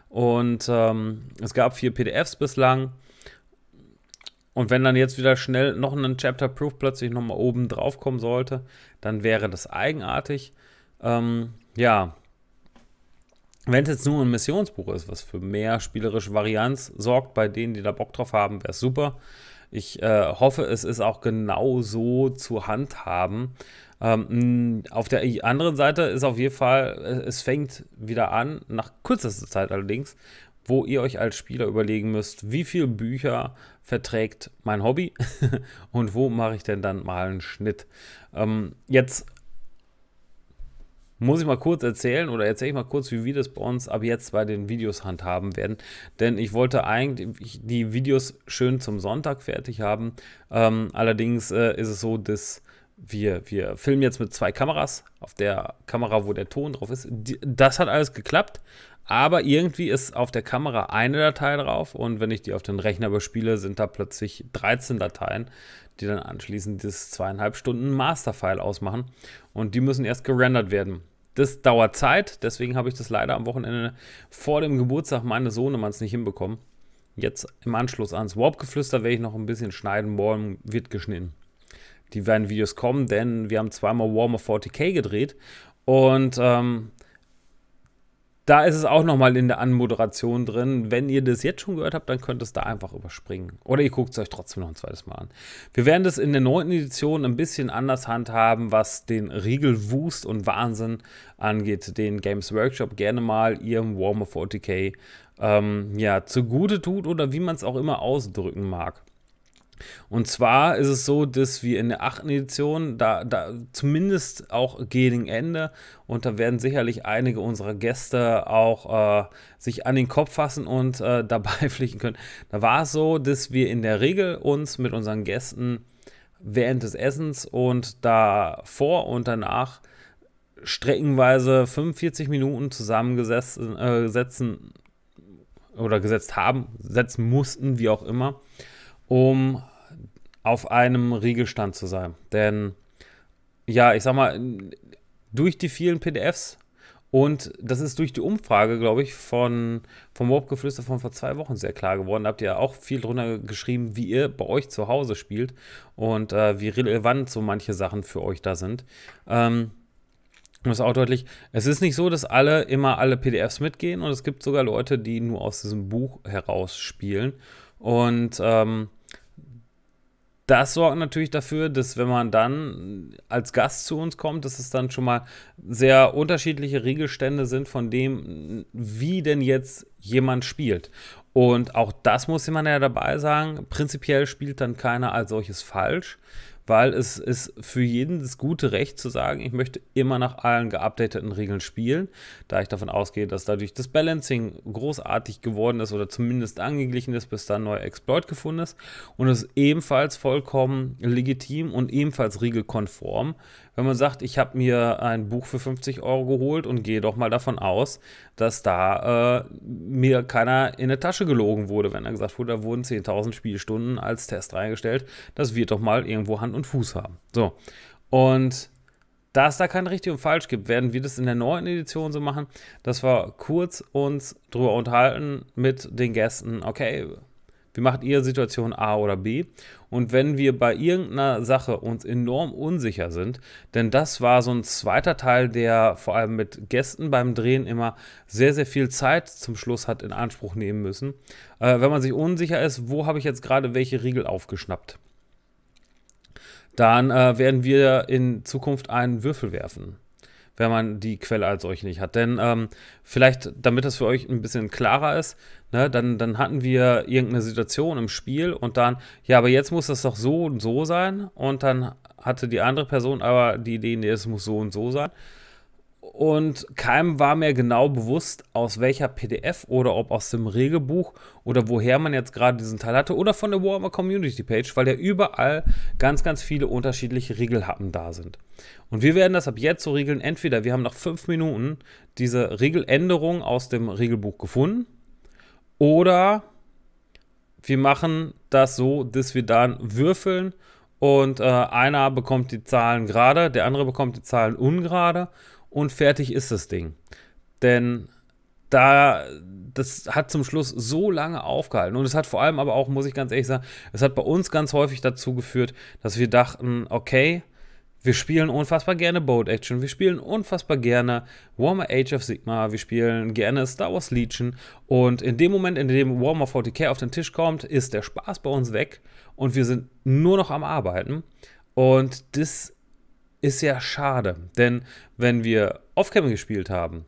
und ähm, es gab vier PDFs bislang. Und wenn dann jetzt wieder schnell noch ein Chapter Proof plötzlich nochmal oben drauf kommen sollte, dann wäre das eigenartig. Ähm, ja, wenn es jetzt nur ein Missionsbuch ist, was für mehr spielerische Varianz sorgt bei denen, die da Bock drauf haben, wäre es super. Ich äh, hoffe, es ist auch genau so zu handhaben. Ähm, auf der anderen Seite ist auf jeden Fall, äh, es fängt wieder an, nach kürzester Zeit allerdings, wo ihr euch als Spieler überlegen müsst, wie viele Bücher verträgt mein Hobby [laughs] und wo mache ich denn dann mal einen Schnitt. Ähm, jetzt muss ich mal kurz erzählen oder erzähle ich mal kurz, wie wir das bei uns ab jetzt bei den Videos handhaben werden. Denn ich wollte eigentlich die Videos schön zum Sonntag fertig haben. Ähm, allerdings äh, ist es so, dass wir, wir filmen jetzt mit zwei Kameras. Auf der Kamera, wo der Ton drauf ist, die, das hat alles geklappt. Aber irgendwie ist auf der Kamera eine Datei drauf und wenn ich die auf den Rechner überspiele, sind da plötzlich 13 Dateien, die dann anschließend das zweieinhalb Stunden Masterfile ausmachen. Und die müssen erst gerendert werden. Das dauert Zeit, deswegen habe ich das leider am Wochenende vor dem Geburtstag meines Sohnemanns nicht hinbekommen. Jetzt im Anschluss ans Warp-Geflüster werde ich noch ein bisschen schneiden, morgen wird geschnitten. Die werden Videos kommen, denn wir haben zweimal Warmer 40k gedreht und ähm, da ist es auch nochmal in der Anmoderation drin. Wenn ihr das jetzt schon gehört habt, dann könnt ihr es da einfach überspringen. Oder ihr guckt es euch trotzdem noch ein zweites Mal an. Wir werden das in der neunten Edition ein bisschen anders handhaben, was den Riegelwust und Wahnsinn angeht, den Games Workshop gerne mal ihrem Warhammer 40k ähm, ja, zugute tut oder wie man es auch immer ausdrücken mag. Und zwar ist es so, dass wir in der achten Edition, da, da zumindest auch gegen Ende, und da werden sicherlich einige unserer Gäste auch äh, sich an den Kopf fassen und äh, [laughs] dabei pflichten können. Da war es so, dass wir in der Regel uns mit unseren Gästen während des Essens und davor und danach streckenweise 45 Minuten zusammengesetzt äh, oder gesetzt haben, setzen mussten, wie auch immer, um auf einem Riegelstand zu sein. Denn ja, ich sag mal, durch die vielen PDFs und das ist durch die Umfrage, glaube ich, von vom Mobgeflüster von vor zwei Wochen sehr klar geworden. Da habt ihr auch viel drunter geschrieben, wie ihr bei euch zu Hause spielt und äh, wie relevant so manche Sachen für euch da sind. Ähm, das ist auch deutlich. Es ist nicht so, dass alle immer alle PDFs mitgehen und es gibt sogar Leute, die nur aus diesem Buch heraus spielen. Und ähm, das sorgt natürlich dafür, dass wenn man dann als Gast zu uns kommt, dass es dann schon mal sehr unterschiedliche Regelstände sind von dem, wie denn jetzt jemand spielt. Und auch das muss jemand ja dabei sagen. Prinzipiell spielt dann keiner als solches falsch weil es ist für jeden das gute Recht zu sagen, ich möchte immer nach allen geupdateten Regeln spielen, da ich davon ausgehe, dass dadurch das Balancing großartig geworden ist oder zumindest angeglichen ist, bis dann ein neuer Exploit gefunden ist und es ist ebenfalls vollkommen legitim und ebenfalls regelkonform, wenn man sagt, ich habe mir ein Buch für 50 Euro geholt und gehe doch mal davon aus, dass da äh, mir keiner in der Tasche gelogen wurde, wenn er gesagt wurde, da wurden 10.000 Spielstunden als Test reingestellt. Das wird doch mal irgendwo Hand und Fuß haben. So. Und da es da kein richtig und falsch gibt, werden wir das in der neuen Edition so machen, dass wir kurz uns drüber unterhalten mit den Gästen. Okay, wie macht ihr Situation A oder B. Und wenn wir bei irgendeiner Sache uns enorm unsicher sind, denn das war so ein zweiter Teil, der vor allem mit Gästen beim Drehen immer sehr, sehr viel Zeit zum Schluss hat in Anspruch nehmen müssen. Äh, wenn man sich unsicher ist, wo habe ich jetzt gerade welche Riegel aufgeschnappt? Dann äh, werden wir in Zukunft einen Würfel werfen wenn man die Quelle als solche nicht hat. Denn ähm, vielleicht, damit das für euch ein bisschen klarer ist, Ne, dann, dann hatten wir irgendeine Situation im Spiel und dann, ja, aber jetzt muss das doch so und so sein. Und dann hatte die andere Person aber die Idee, nee, es muss so und so sein. Und keinem war mir genau bewusst, aus welcher PDF oder ob aus dem Regelbuch oder woher man jetzt gerade diesen Teil hatte oder von der Warhammer Community Page, weil ja überall ganz, ganz viele unterschiedliche Regelhappen da sind. Und wir werden das ab jetzt so regeln. Entweder wir haben nach fünf Minuten diese Regeländerung aus dem Regelbuch gefunden oder wir machen das so, dass wir dann würfeln und äh, einer bekommt die Zahlen gerade, der andere bekommt die Zahlen ungerade und fertig ist das Ding. Denn da, das hat zum Schluss so lange aufgehalten. Und es hat vor allem aber auch, muss ich ganz ehrlich sagen, es hat bei uns ganz häufig dazu geführt, dass wir dachten, okay, wir spielen unfassbar gerne Boat Action, wir spielen unfassbar gerne Warmer Age of Sigma, wir spielen gerne Star Wars Legion und in dem Moment, in dem Warmer 40k auf den Tisch kommt, ist der Spaß bei uns weg und wir sind nur noch am Arbeiten und das ist ja schade, denn wenn wir Off-Cam gespielt haben,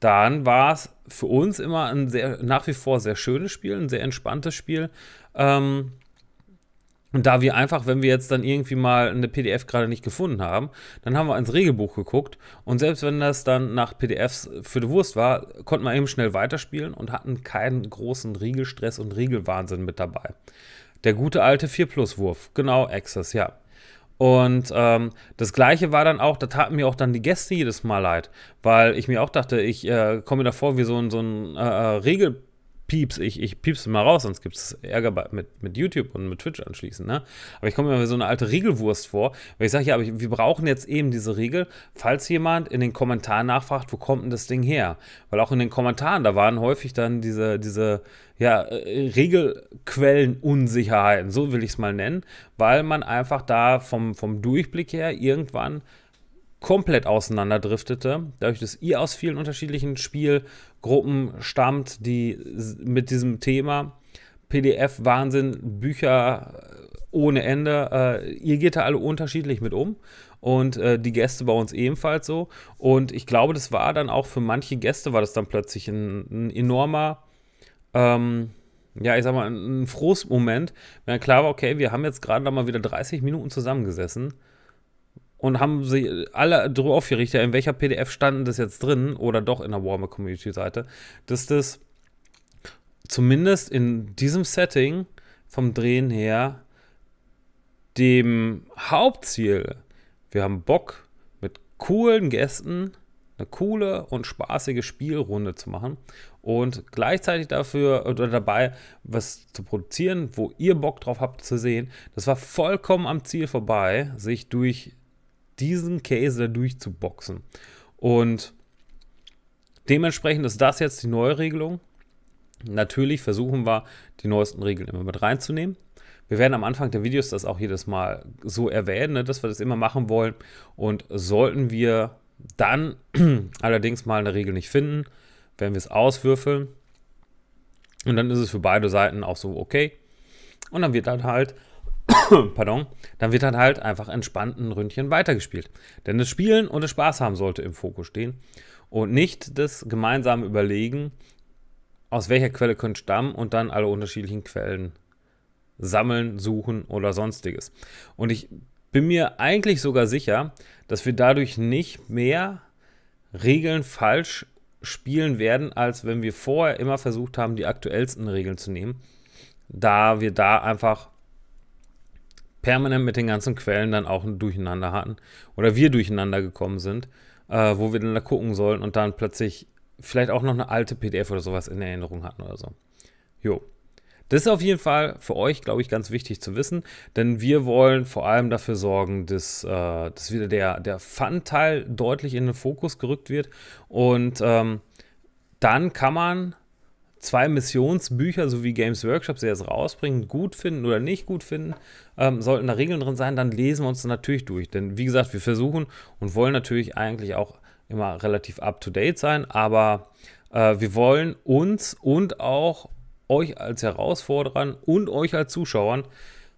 dann war es für uns immer ein sehr, nach wie vor sehr schönes Spiel, ein sehr entspanntes Spiel. Ähm, und da wir einfach, wenn wir jetzt dann irgendwie mal eine PDF gerade nicht gefunden haben, dann haben wir ins Regelbuch geguckt und selbst wenn das dann nach PDFs für die Wurst war, konnten wir eben schnell weiterspielen und hatten keinen großen Riegelstress und Riegelwahnsinn mit dabei. Der gute alte 4-Plus-Wurf, genau, Access, ja. Und ähm, das Gleiche war dann auch, da taten mir auch dann die Gäste jedes Mal leid, weil ich mir auch dachte, ich äh, komme mir davor wie so ein, so ein äh, äh Regel pieps ich, ich pieps mal raus, sonst gibt es Ärger mit, mit YouTube und mit Twitch anschließend. Ne? Aber ich komme mir so eine alte Riegelwurst vor, weil ich sage, ja, aber ich, wir brauchen jetzt eben diese Riegel, falls jemand in den Kommentaren nachfragt, wo kommt denn das Ding her? Weil auch in den Kommentaren, da waren häufig dann diese, diese ja, äh, Regelquellenunsicherheiten, so will ich es mal nennen, weil man einfach da vom, vom Durchblick her irgendwann komplett auseinanderdriftete, dadurch, dass ihr aus vielen unterschiedlichen Spielgruppen stammt, die mit diesem Thema PDF-Wahnsinn, Bücher äh, ohne Ende, äh, ihr geht da alle unterschiedlich mit um und äh, die Gäste bei uns ebenfalls so. Und ich glaube, das war dann auch für manche Gäste, war das dann plötzlich ein, ein enormer, ähm, ja, ich sag mal, ein, ein frohes Moment, wenn klar war, okay, wir haben jetzt gerade mal wieder 30 Minuten zusammengesessen und haben sie alle drüber aufgerichtet, in welcher PDF standen das jetzt drin oder doch in der Warmer Community Seite, dass das zumindest in diesem Setting vom Drehen her dem Hauptziel, wir haben Bock mit coolen Gästen eine coole und spaßige Spielrunde zu machen und gleichzeitig dafür oder dabei was zu produzieren, wo ihr Bock drauf habt zu sehen. Das war vollkommen am Ziel vorbei, sich durch diesen Case da durchzuboxen. Und dementsprechend ist das jetzt die neue Regelung. Natürlich versuchen wir, die neuesten Regeln immer mit reinzunehmen. Wir werden am Anfang der Videos das auch jedes Mal so erwähnen, ne, dass wir das immer machen wollen. Und sollten wir dann [clears throat] allerdings mal eine Regel nicht finden, werden wir es auswürfeln. Und dann ist es für beide Seiten auch so okay. Und dann wird dann halt [coughs] Pardon, dann wird dann halt einfach entspannt ein Ründchen weitergespielt. Denn das Spielen und das Spaß haben sollte im Fokus stehen und nicht das gemeinsame Überlegen, aus welcher Quelle könnte stammen und dann alle unterschiedlichen Quellen sammeln, suchen oder sonstiges. Und ich bin mir eigentlich sogar sicher, dass wir dadurch nicht mehr Regeln falsch spielen werden, als wenn wir vorher immer versucht haben, die aktuellsten Regeln zu nehmen, da wir da einfach permanent mit den ganzen Quellen dann auch ein Durcheinander hatten oder wir durcheinander gekommen sind, äh, wo wir dann da gucken sollen und dann plötzlich vielleicht auch noch eine alte PDF oder sowas in Erinnerung hatten oder so. Jo. Das ist auf jeden Fall für euch, glaube ich, ganz wichtig zu wissen, denn wir wollen vor allem dafür sorgen, dass, äh, dass wieder der, der Fun-Teil deutlich in den Fokus gerückt wird und ähm, dann kann man zwei Missionsbücher sowie Games Workshop, die jetzt rausbringen, gut finden oder nicht gut finden, ähm, sollten da Regeln drin sein, dann lesen wir uns natürlich durch. Denn wie gesagt, wir versuchen und wollen natürlich eigentlich auch immer relativ up-to-date sein, aber äh, wir wollen uns und auch euch als Herausforderern und euch als Zuschauern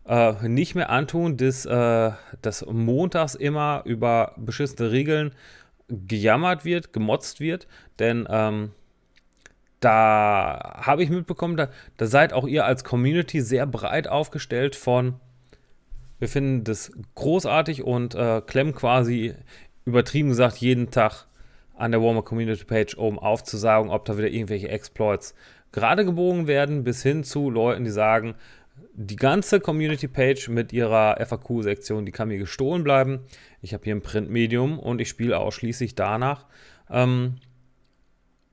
äh, nicht mehr antun, dass, äh, dass montags immer über beschissene Regeln gejammert wird, gemotzt wird, denn ähm, da habe ich mitbekommen, da, da, seid auch ihr als Community sehr breit aufgestellt von, wir finden das großartig und äh, klemmen quasi übertrieben gesagt jeden Tag an der Warmer Community Page um aufzusagen, ob da wieder irgendwelche Exploits gerade gebogen werden, bis hin zu Leuten, die sagen, die ganze Community Page mit ihrer FAQ-Sektion, die kann mir gestohlen bleiben. Ich habe hier ein Printmedium und ich spiele ausschließlich danach. Ähm,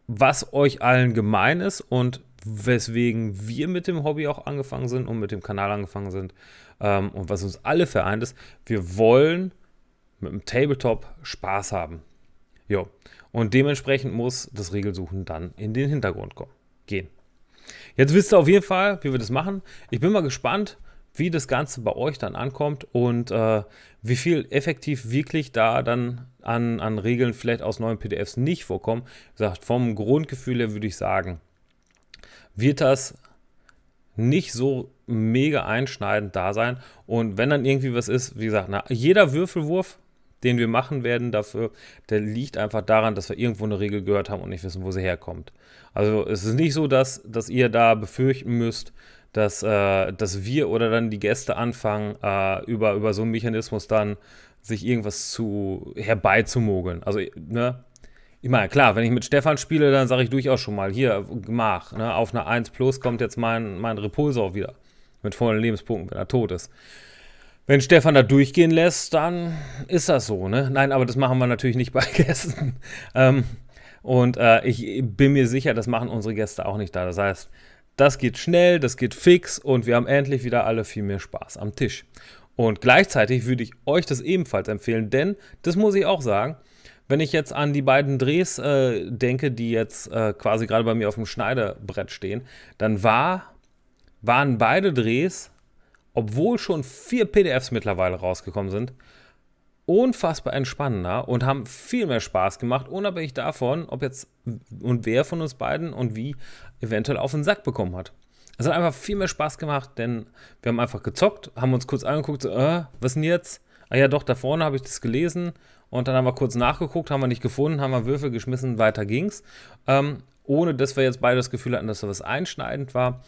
was euch allen gemein ist und weswegen wir mit dem Hobby auch angefangen sind und mit dem Kanal angefangen sind ähm, und was uns alle vereint ist, wir wollen mit dem Tabletop Spaß haben. Jo. Und dementsprechend muss das Regelsuchen dann in den Hintergrund kommen, gehen. Jetzt wisst ihr auf jeden Fall, wie wir das machen. Ich bin mal gespannt, wie das Ganze bei euch dann ankommt und äh, wie viel effektiv wirklich da dann an, an Regeln vielleicht aus neuen PDFs nicht vorkommen. Wie gesagt, vom Grundgefühl her würde ich sagen, wird das nicht so mega einschneidend da sein. Und wenn dann irgendwie was ist, wie gesagt, na, jeder Würfelwurf, den wir machen werden dafür, der liegt einfach daran, dass wir irgendwo eine Regel gehört haben und nicht wissen, wo sie herkommt. Also es ist nicht so, dass, dass ihr da befürchten müsst, dass, äh, dass wir oder dann die Gäste anfangen, äh, über, über so einen Mechanismus dann sich irgendwas zu herbeizumogeln. Also, ne? Ich meine, klar, wenn ich mit Stefan spiele, dann sage ich durchaus schon mal, hier, mach, ne? auf eine 1 plus kommt jetzt mein, mein Repulsor wieder. Mit vollen Lebenspunkten, wenn er tot ist. Wenn Stefan da durchgehen lässt, dann ist das so, ne? Nein, aber das machen wir natürlich nicht [laughs] bei Gästen. Ähm, und äh, ich bin mir sicher, das machen unsere Gäste auch nicht da. Das heißt, das geht schnell, das geht fix und wir haben endlich wieder alle viel mehr Spaß am Tisch. Und gleichzeitig würde ich euch das ebenfalls empfehlen, denn das muss ich auch sagen, wenn ich jetzt an die beiden Drehs äh, denke, die jetzt äh, quasi gerade bei mir auf dem Schneiderbrett stehen, dann war, waren beide Drehs, obwohl schon vier PDFs mittlerweile rausgekommen sind, unfassbar entspannender und haben viel mehr Spaß gemacht, unabhängig davon, ob jetzt und wer von uns beiden und wie eventuell auf den Sack bekommen hat. Es hat einfach viel mehr Spaß gemacht, denn wir haben einfach gezockt, haben uns kurz angeguckt, so, äh, was denn jetzt? Ah ja, doch, da vorne habe ich das gelesen und dann haben wir kurz nachgeguckt, haben wir nicht gefunden, haben wir Würfel geschmissen, weiter ging's. Ähm, ohne dass wir jetzt beide das Gefühl hatten, dass da was einschneidend war.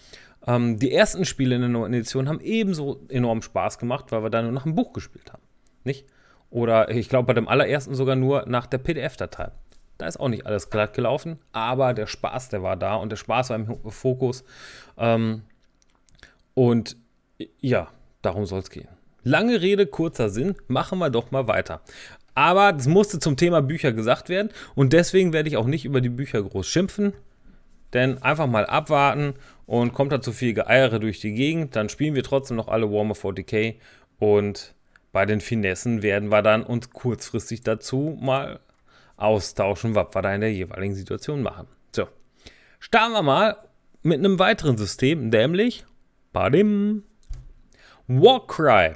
Ähm, die ersten Spiele in der neuen Edition haben ebenso enorm Spaß gemacht, weil wir da nur noch ein Buch gespielt haben. Nicht? Oder ich glaube bei dem allerersten sogar nur nach der PDF-Datei. Da ist auch nicht alles glatt gelaufen, aber der Spaß, der war da und der Spaß war im Fokus. Ähm, und ja, darum soll es gehen. Lange Rede, kurzer Sinn, machen wir doch mal weiter. Aber das musste zum Thema Bücher gesagt werden und deswegen werde ich auch nicht über die Bücher groß schimpfen. Denn einfach mal abwarten und kommt da zu viel Geeiere durch die Gegend, dann spielen wir trotzdem noch alle Warmer 40k und bei den Finessen werden wir dann uns kurzfristig dazu mal austauschen, was wir da in der jeweiligen Situation machen. So, starten wir mal mit einem weiteren System, nämlich Badim. Warcry.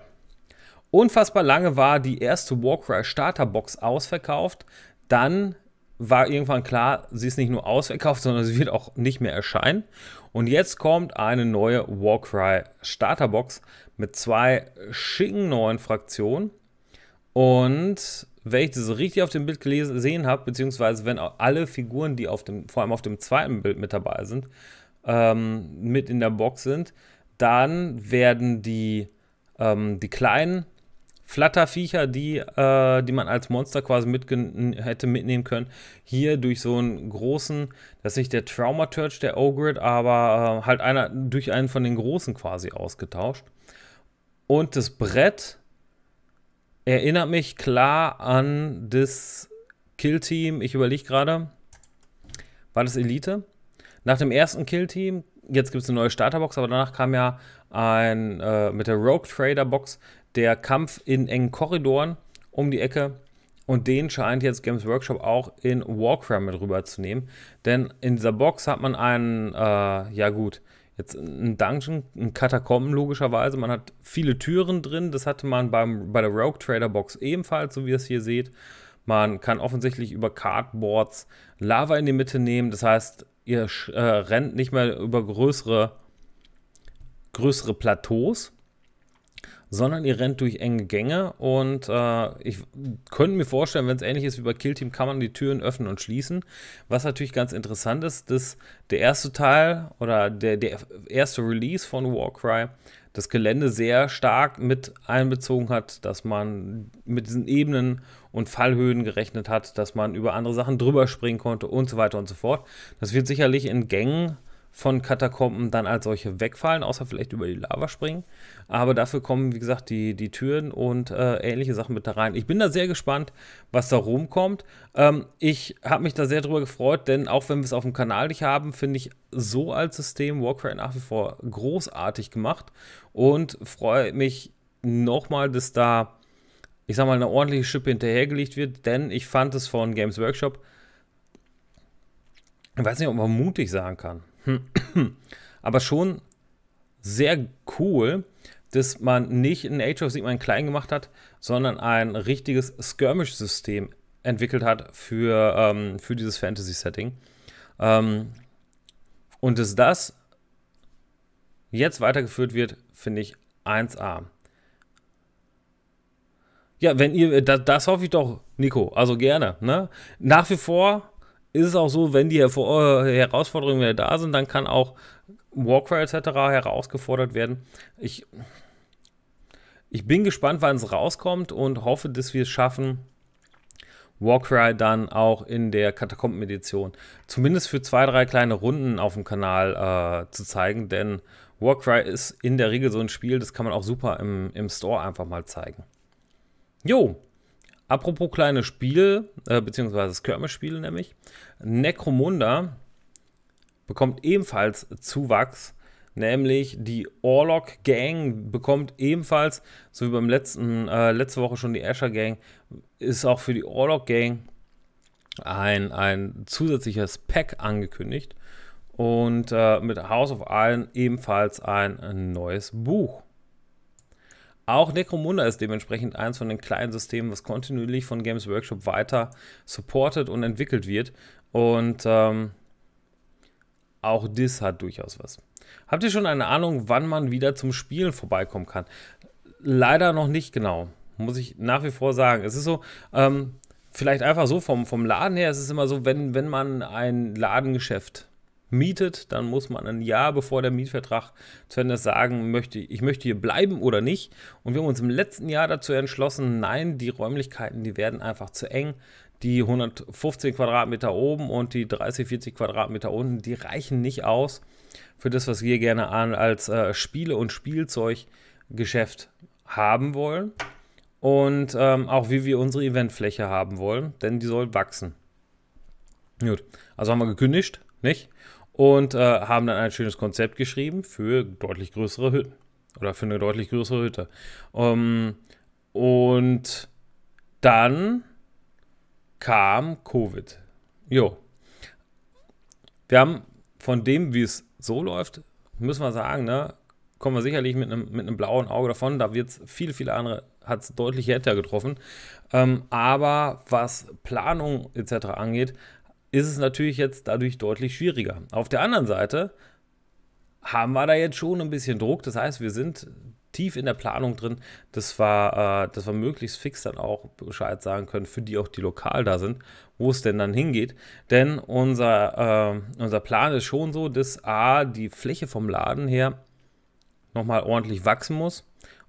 Unfassbar lange war die erste Warcry Starterbox ausverkauft. Dann war irgendwann klar, sie ist nicht nur ausverkauft, sondern sie wird auch nicht mehr erscheinen. Und jetzt kommt eine neue Warcry Starterbox mit zwei schicken neuen Fraktionen. Und wenn ich das richtig auf dem Bild gesehen habe, beziehungsweise wenn alle Figuren, die auf dem, vor allem auf dem zweiten Bild mit dabei sind, ähm, mit in der Box sind, dann werden die, ähm, die kleinen Flatterviecher, die, äh, die man als Monster quasi mitgen hätte mitnehmen können. Hier durch so einen großen, das ist nicht der Traumaturge, der Ogrid, aber äh, halt einer durch einen von den großen quasi ausgetauscht. Und das Brett erinnert mich klar an das Kill-Team. Ich überlege gerade, war das Elite? Nach dem ersten Kill-Team jetzt gibt es eine neue Starterbox, aber danach kam ja ein äh, mit der Rogue Trader Box der Kampf in engen Korridoren um die Ecke. Und den scheint jetzt Games Workshop auch in Warcraft mit rüberzunehmen. Denn in dieser Box hat man einen, äh, ja gut, jetzt einen Dungeon, einen Katakomben logischerweise. Man hat viele Türen drin. Das hatte man beim, bei der Rogue Trader Box ebenfalls, so wie ihr es hier seht. Man kann offensichtlich über Cardboards Lava in die Mitte nehmen. Das heißt, ihr äh, rennt nicht mehr über größere, größere Plateaus, sondern ihr rennt durch enge Gänge und äh, ich könnte mir vorstellen, wenn es ähnlich ist wie bei Kill Team, kann man die Türen öffnen und schließen. Was natürlich ganz interessant ist, dass der erste Teil oder der, der erste Release von Warcry das Gelände sehr stark mit einbezogen hat, dass man mit diesen Ebenen und Fallhöhen gerechnet hat, dass man über andere Sachen drüber springen konnte und so weiter und so fort. Das wird sicherlich in Gängen von Katakomben dann als solche wegfallen, außer vielleicht über die Lava springen. Aber dafür kommen, wie gesagt, die, die Türen und äh, ähnliche Sachen mit da rein. Ich bin da sehr gespannt, was da rumkommt. Ähm, ich habe mich da sehr drüber gefreut, denn auch wenn wir es auf dem Kanal nicht haben, finde ich so als System Warcraft nach wie vor großartig gemacht und freue mich nochmal, dass da ich sag mal, eine ordentliche Schippe hinterhergelegt wird, denn ich fand es von Games Workshop, ich weiß nicht, ob man mutig sagen kann. Hm. Aber schon sehr cool, dass man nicht in Age of Sigma in klein gemacht hat, sondern ein richtiges Skirmish-System entwickelt hat für, ähm, für dieses Fantasy-Setting. Ähm, und dass das jetzt weitergeführt wird, finde ich 1A. Ja, wenn ihr, das, das hoffe ich doch, Nico, also gerne. Ne? Nach wie vor ist es auch so, wenn die äh, Herausforderungen wieder da sind, dann kann auch Warcry etc. herausgefordert werden. Ich, ich bin gespannt, wann es rauskommt und hoffe, dass wir es schaffen, Warcry dann auch in der Katakomben-Edition zumindest für zwei, drei kleine Runden auf dem Kanal äh, zu zeigen, denn Warcry ist in der Regel so ein Spiel, das kann man auch super im, im Store einfach mal zeigen. Jo, Apropos kleine Spiele, äh, beziehungsweise Skirmish-Spiele nämlich. Necromunda bekommt ebenfalls Zuwachs, nämlich die Orlock Gang bekommt ebenfalls, so wie beim letzten, äh, letzte Woche schon die Asher Gang, ist auch für die Orlock Gang ein, ein zusätzliches Pack angekündigt. Und äh, mit House of Iron ebenfalls ein, ein neues Buch. Auch Necromunda ist dementsprechend eins von den kleinen Systemen, was kontinuierlich von Games Workshop weiter supportet und entwickelt wird. Und ähm, auch das hat durchaus was. Habt ihr schon eine Ahnung, wann man wieder zum Spielen vorbeikommen kann? Leider noch nicht genau, muss ich nach wie vor sagen. Es ist so, ähm, vielleicht einfach so vom, vom Laden her, es ist immer so, wenn, wenn man ein Ladengeschäft mietet, dann muss man ein Jahr bevor der Mietvertrag zu Ende sagen, möchte, ich möchte hier bleiben oder nicht. Und wir haben uns im letzten Jahr dazu entschlossen, nein, die Räumlichkeiten, die werden einfach zu eng. Die 115 Quadratmeter oben und die 30, 40 Quadratmeter unten, die reichen nicht aus für das, was wir gerne als äh, Spiele- und Spielzeuggeschäft haben wollen. Und ähm, auch wie wir unsere Eventfläche haben wollen, denn die soll wachsen. Gut, also haben wir gekündigt, nicht? und äh, haben dann ein schönes Konzept geschrieben für deutlich größere Hütten oder für eine deutlich größere Hütte. Um, ähm, und dann kam Covid. Jo. Wir haben von dem, wie es so läuft, müssen wir sagen, ne, kommen wir sicherlich mit einem, mit einem blauen Auge davon. Da wird es viel, viele andere, hat es deutlich härter getroffen. Ähm, aber was Planung etc. angeht, ist es natürlich jetzt dadurch deutlich schwieriger. Auf der anderen Seite haben wir da jetzt schon ein bisschen Druck. Das heißt, wir sind tief in der Planung drin, dass wir, äh, dass wir möglichst fix dann auch Bescheid sagen können, für die auch die lokal da sind, wo es denn dann hingeht. Denn unser, äh, unser Plan ist schon so, dass A, die Fläche vom Laden her nochmal ordentlich wachsen muss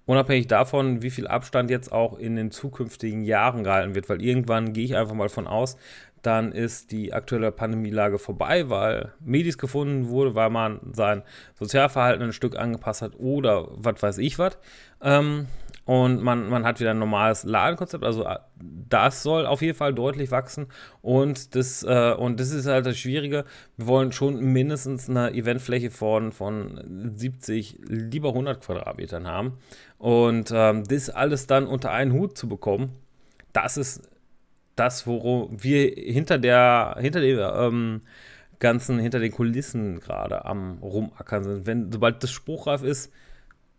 unabhängig davon, wie viel Abstand jetzt auch in den zukünftigen Jahren gehalten wird, weil irgendwann gehe ich einfach mal von aus, dann ist die aktuelle Pandemielage vorbei, weil Medis gefunden wurde, weil man sein Sozialverhalten ein Stück angepasst hat oder was weiß ich was. Ähm, und man, man hat wieder ein normales Ladenkonzept. Also äh, das soll auf jeden Fall deutlich wachsen und das, äh, und das ist halt das Schwierige. Wir wollen schon mindestens eine Eventfläche von, von 70, lieber 100 Quadratmetern haben und ähm, das alles dann unter einen Hut zu bekommen, das ist das, worum wir hinter der, hinter dem, ähm, ganzen, hinter den Kulissen gerade am rumackern sind. Wenn, sobald das spruchreif ist,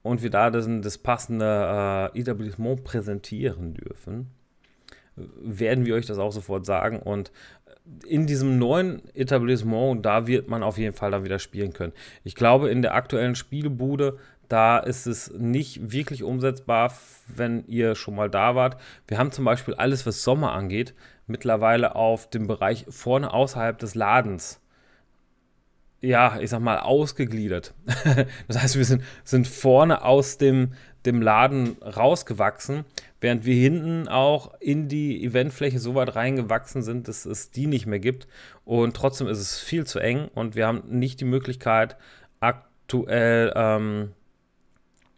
und wir da das, das passende äh, Etablissement präsentieren dürfen, werden wir euch das auch sofort sagen. Und in diesem neuen Etablissement, da wird man auf jeden Fall dann wieder spielen können. Ich glaube, in der aktuellen Spielebude, da ist es nicht wirklich umsetzbar, wenn ihr schon mal da wart. Wir haben zum Beispiel alles, was Sommer angeht, mittlerweile auf dem Bereich vorne außerhalb des Ladens ja, ich sag mal, ausgegliedert. [laughs] das heißt, wir sind, sind vorne aus dem, dem Laden rausgewachsen, während wir hinten auch in die Eventfläche so weit reingewachsen sind, dass es die nicht mehr gibt. Und trotzdem ist es viel zu eng und wir haben nicht die Möglichkeit, aktuell, ähm,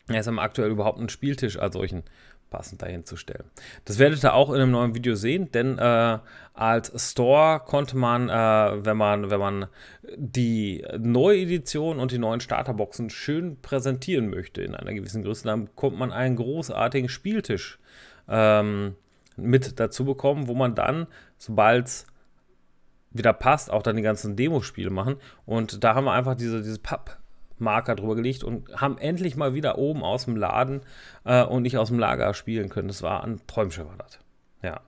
erst am aktuell überhaupt einen Spieltisch als solchen äh, passend dahin zu stellen. Das werdet ihr auch in einem neuen Video sehen, denn äh, als Store konnte man, äh, wenn man, wenn man die neue Edition und die neuen Starterboxen schön präsentieren möchte in einer gewissen Größe, dann kommt man einen großartigen Spieltisch ähm, mit dazu bekommen, wo man dann, sobald es wieder passt, auch dann die ganzen Demospiele machen. Und da haben wir einfach diese, diese Papp. Marker drüber gelegt und haben endlich mal wieder oben aus dem Laden äh, und nicht aus dem Lager spielen können. Das war ein Träumchen, war das. Ja.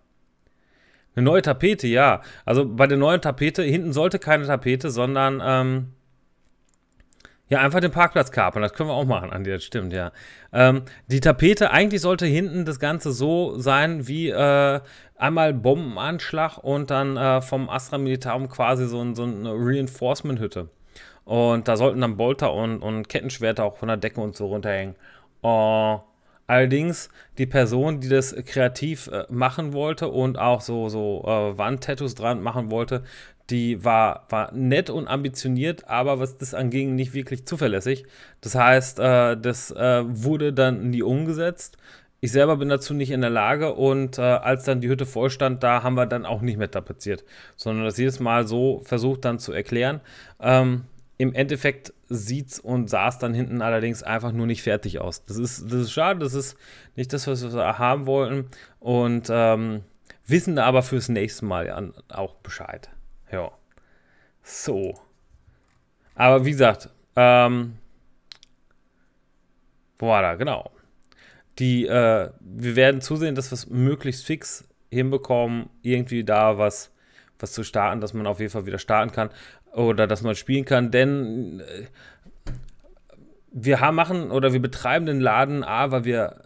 Eine neue Tapete, ja. Also bei der neuen Tapete, hinten sollte keine Tapete, sondern ähm, ja, einfach den Parkplatz kapern. Das können wir auch machen, Andi, das stimmt, ja. Ähm, die Tapete, eigentlich sollte hinten das Ganze so sein wie äh, einmal Bombenanschlag und dann äh, vom Astra Militarum quasi so, so eine Reinforcement-Hütte. Und da sollten dann Bolter und, und Kettenschwerter auch von der Decke und so runterhängen. Uh, allerdings, die Person, die das kreativ äh, machen wollte und auch so, so äh, Wandtattoos dran machen wollte, die war, war nett und ambitioniert, aber was das anging, nicht wirklich zuverlässig. Das heißt, äh, das äh, wurde dann nie umgesetzt. Ich selber bin dazu nicht in der Lage und äh, als dann die Hütte vollstand, da haben wir dann auch nicht mehr tapeziert, sondern das jedes Mal so versucht dann zu erklären. Ähm, im Endeffekt sieht's und sah es dann hinten allerdings einfach nur nicht fertig aus. Das ist, das ist schade, das ist nicht das, was wir haben wollten. Und ähm, wissen aber fürs nächste Mal an, auch Bescheid. Ja. So. Aber wie gesagt, ähm, wo war da? Genau. Die, äh, wir werden zusehen, dass wir es möglichst fix hinbekommen, irgendwie da was, was zu starten, dass man auf jeden Fall wieder starten kann oder dass man spielen kann, denn äh, wir haben, machen oder wir betreiben den Laden A, weil wir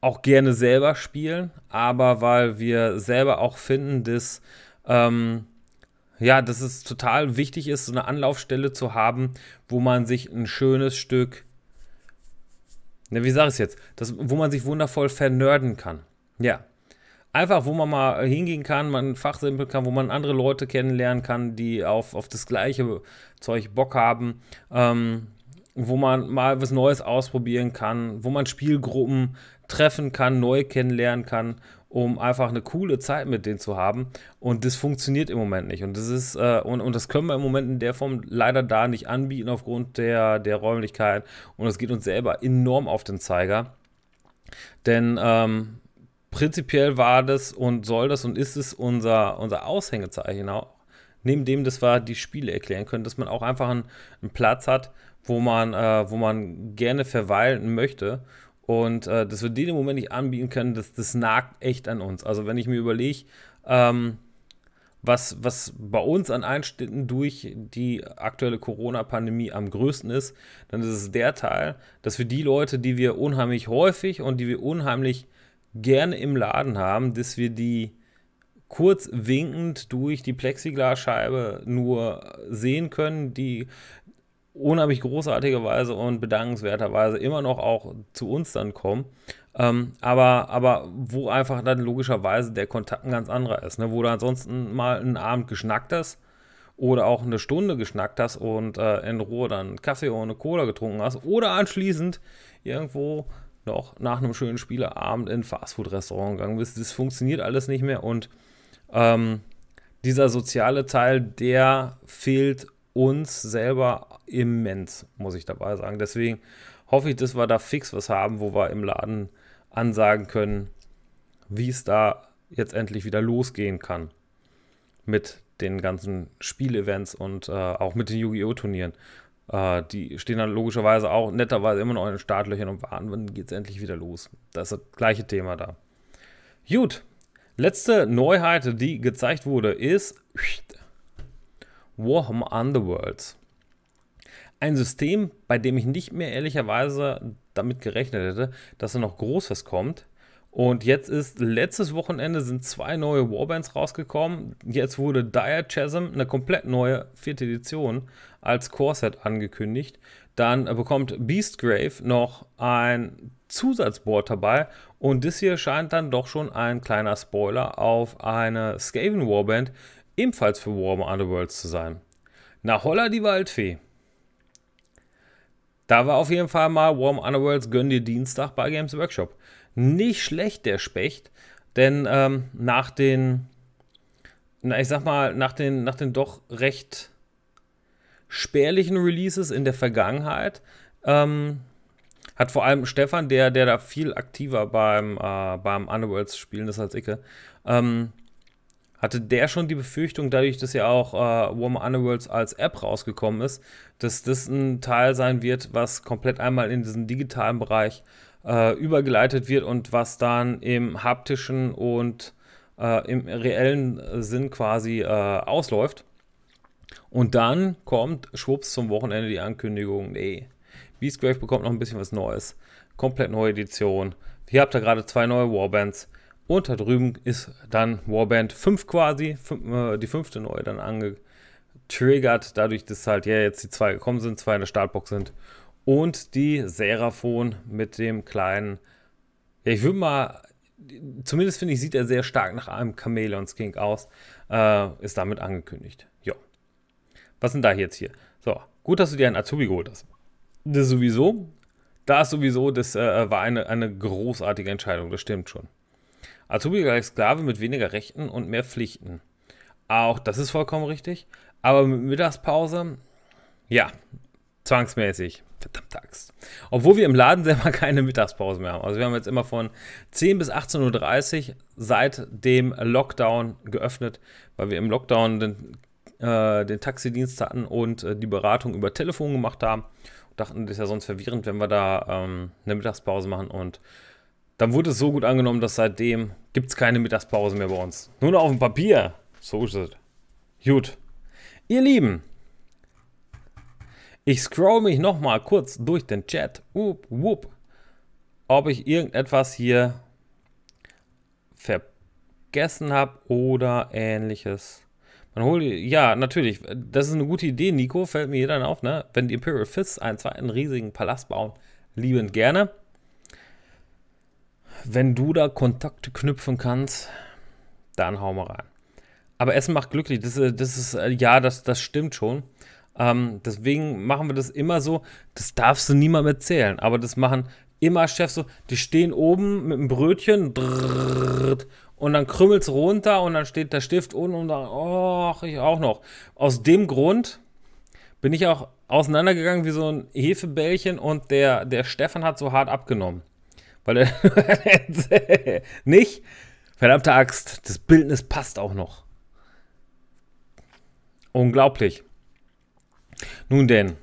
auch gerne selber spielen, aber weil wir selber auch finden, dass, ähm, ja, dass es total wichtig ist, so eine Anlaufstelle zu haben, wo man sich ein schönes Stück, ne, wie sage ich es jetzt, das, wo man sich wundervoll vernörden kann. Ja, einfach, wo man mal äh, hingehen kann, man fachsimpeln kann, wo man andere Leute kennenlernen kann, die auf, auf das gleiche Zeug Bock haben, ähm, wo man mal was Neues ausprobieren kann, wo man Spielgruppen treffen kann, neu kennenlernen kann, um einfach eine coole Zeit mit denen zu haben. Und das funktioniert im Moment nicht. Und das ist, äh, und, und das können wir im Moment in der Form leider da nicht anbieten aufgrund der, der Räumlichkeit. Und das geht uns selber enorm auf den Zeiger. Denn ähm, prinzipiell war das und soll das und ist es unser, unser Aushängezeichen auch. Genau, neben dem, dass wir die Spiele erklären können, dass man auch einfach einen, einen Platz hat, wo man, äh, wo man gerne verweilen möchte. Und äh, dass wir den im Moment nicht anbieten können, das, das nagt echt an uns. Also wenn ich mir überlege, ähm, was, was bei uns an Einschnitten durch die aktuelle Corona-Pandemie am größten ist, dann ist es der Teil, dass wir die Leute, die wir unheimlich häufig und die wir unheimlich gerne im Laden haben, dass wir die kurz winkend durch die Plexiglasscheibe nur sehen können, die unheimlich großartigerweise und bedankenswerterweise immer noch auch zu uns dann kommen. Ähm, aber, aber wo einfach dann logischerweise der Kontakt ein ganz anderer ist, ne? wo du ansonsten mal einen Abend geschnackt hast oder auch eine Stunde geschnackt hast und äh, in Ruhe dann Kaffee oder eine Cola getrunken hast oder anschließend irgendwo noch nach einem schönen Spieleabend in ein Fastfood-Restaurant gegangen bist. Das funktioniert alles nicht mehr und ähm, dieser soziale Teil, der fehlt uns selber immens, muss ich dabei sagen. Deswegen hoffe ich, dass wir da fix was haben, wo wir im Laden ansagen können, wie es da jetzt endlich wieder losgehen kann mit den ganzen Spielevents und äh, auch mit den Yu-Gi-Oh! Turnieren. Äh, die stehen dann logischerweise auch netterweise immer noch in den Startlöchern und warten, wann geht es endlich wieder los. Das ist das gleiche Thema da. Gut, letzte Neuheit, die gezeigt wurde, ist Warhammer Underworlds. Ein System, bei dem ich nicht mehr ehrlicherweise damit gerechnet hätte, dass da noch Großes kommt. Und jetzt ist letztes Wochenende sind zwei neue Warbands rausgekommen. Jetzt wurde Dire Chasm, eine komplett neue vierte Edition, als Core-Set angekündigt. Dann bekommt Beastgrave noch ein Zusatzboard dabei. Und das hier scheint dann doch schon ein kleiner Spoiler auf eine Skaven Warband, ebenfalls für Warhammer Underworlds zu sein. Na holla die Waldfee. Da war auf jeden Fall mal Warm Underworlds Gönn dir Dienstag bei Games Workshop. Nicht schlecht, der Specht. Denn ähm, nach den, na, ich sag mal, nach den, nach den doch recht spärlichen Releases in der Vergangenheit, ähm, hat vor allem Stefan, der, der da viel aktiver beim, äh, beim Underworlds-Spielen ist als Icke, ähm, hatte der schon die Befürchtung, dadurch, dass ja auch äh, Warhammer Underworlds als App rausgekommen ist, dass das ein Teil sein wird, was komplett einmal in diesen digitalen Bereich äh, übergeleitet wird und was dann im haptischen und äh, im reellen Sinn quasi äh, ausläuft. Und dann kommt schwupps zum Wochenende die Ankündigung, nee, Beastgrave bekommt noch ein bisschen was Neues. Komplett neue Edition. Hier habt ihr gerade zwei neue Warbands. Und da drüben ist dann Warband 5 quasi, äh, die fünfte neue dann angetriggert, dadurch, dass halt ja jetzt die zwei gekommen sind, zwei in der Startbox sind und die Seraphon mit dem kleinen. Ja, ich würde mal, zumindest finde ich, sieht er sehr stark nach einem Chameleon King aus. Äh, ist damit angekündigt. Ja. Was sind da jetzt hier? So, gut, dass du dir einen Azubi geholt hast. Das sowieso. Da ist sowieso, das äh, war eine, eine großartige Entscheidung, das stimmt schon. Azubi gleich Sklave mit weniger Rechten und mehr Pflichten. Auch das ist vollkommen richtig. Aber mit Mittagspause, ja, zwangsmäßig. Verdammt, Axt. Obwohl wir im Laden selber [laughs] keine Mittagspause mehr haben. Also wir haben jetzt immer von 10 bis 18.30 Uhr seit dem Lockdown geöffnet, weil wir im Lockdown den, äh, den Taxidienst hatten und äh, die Beratung über Telefon gemacht haben. Und dachten, das ist ja sonst verwirrend, wenn wir da ähm, eine Mittagspause machen. Und dann wurde es so gut angenommen, dass seitdem gibt es keine Mittagspause mehr bei uns. Nur noch auf dem Papier. So ist es. Gut. Ihr Lieben, ich scroll mich nochmal kurz durch den Chat. Up, up, ob ich irgendetwas hier vergessen habe oder ähnliches. Man holt, ja, natürlich, das ist eine gute Idee, Nico, fällt mir hier dann auf, ne? Wenn die Imperial Fists einen zweiten riesigen Palast bauen, liebend gerne. Wenn du da Kontakte knüpfen kannst, dann hau mal rein. Aber Essen macht glücklich, das, das ist, äh, ja, das, das stimmt schon. Ähm, deswegen machen wir das immer so, das darfst du niemandem erzählen, aber das machen immer Chefs so, die stehen oben mit einem Brötchen drrrrt, und dann es runter und dann steht der Stift unten und dann, oh, ich auch noch. Aus dem Grund bin ich auch auseinandergegangen wie so ein Hefebällchen und der, der Stefan hat so hart abgenommen. Weil er [laughs] nicht, verdammte Axt, das Bildnis passt auch noch. Unglaublich. Nun denn,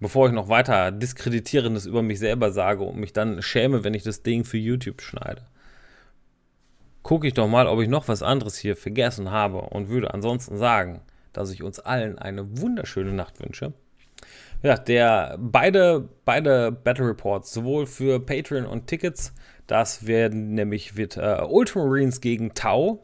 bevor ich noch weiter Diskreditierendes über mich selber sage und mich dann schäme, wenn ich das Ding für YouTube schneide, gucke ich doch mal, ob ich noch was anderes hier vergessen habe und würde ansonsten sagen, dass ich uns allen eine wunderschöne Nacht wünsche. Ja, der, beide, beide Battle Reports, sowohl für Patreon und Tickets, das werden nämlich wird äh, Ultramarines gegen Tau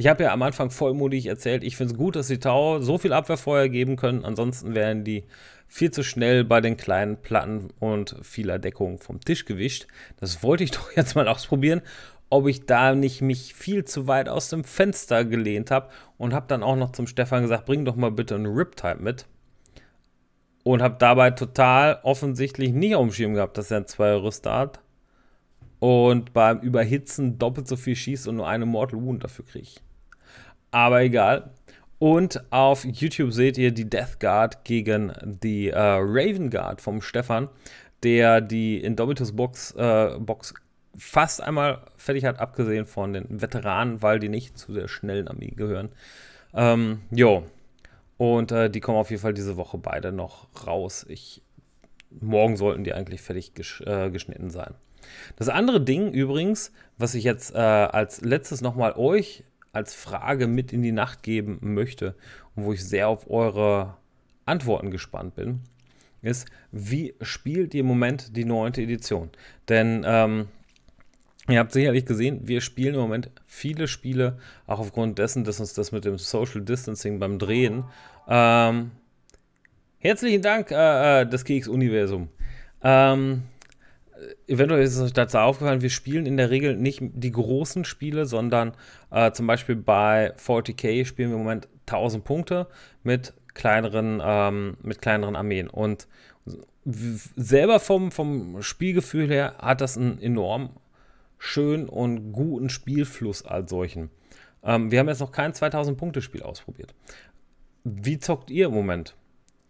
ich habe ja am Anfang vollmundig erzählt, ich finde es gut, dass die Tau so viel Abwehrfeuer geben können. Ansonsten wären die viel zu schnell bei den kleinen Platten und vieler Deckung vom Tisch gewischt. Das wollte ich [laughs] doch jetzt mal ausprobieren, ob ich da nicht mich viel zu weit aus dem Fenster gelehnt habe und habe dann auch noch zum Stefan gesagt, bring doch mal bitte einen Riptide mit. Und habe dabei total offensichtlich nicht auf dem Schirm gehabt, dass er einen Zweierrüster hat. Und beim Überhitzen doppelt so viel schießt und nur eine Mortal Wound dafür kriege aber egal. Und auf YouTube seht ihr die Death Guard gegen die äh, Raven Guard vom Stefan, der die Indomitus Box, äh, Box fast einmal fertig hat, abgesehen von den Veteranen, weil die nicht zu der schnellen Armee gehören. Ähm, jo. Und äh, die kommen auf jeden Fall diese Woche beide noch raus. Ich, morgen sollten die eigentlich fertig gesch äh, geschnitten sein. Das andere Ding übrigens, was ich jetzt äh, als letztes nochmal euch als Frage mit in die Nacht geben möchte und wo ich sehr auf eure Antworten gespannt bin, ist, wie spielt ihr im Moment die neunte Edition? Denn ähm, Ihr habt sicherlich gesehen, wir spielen im Moment viele Spiele, auch aufgrund dessen, dass uns das mit dem Social Distancing beim Drehen. Ähm, herzlichen Dank, äh, äh das Keks-Universum. Ähm, äh, eventuell ist es euch dazu aufgefallen, wir spielen in der Regel nicht die großen Spiele, sondern äh, zum Beispiel bei 40k spielen wir im Moment 1000 Punkte mit kleineren, ähm, mit kleineren Armeen. Und selber vom, vom Spielgefühl her hat das einen enorm schönen und guten Spielfluss als solchen. Ähm, wir haben jetzt noch kein 2000-Punkte-Spiel ausprobiert. Wie zockt ihr im Moment?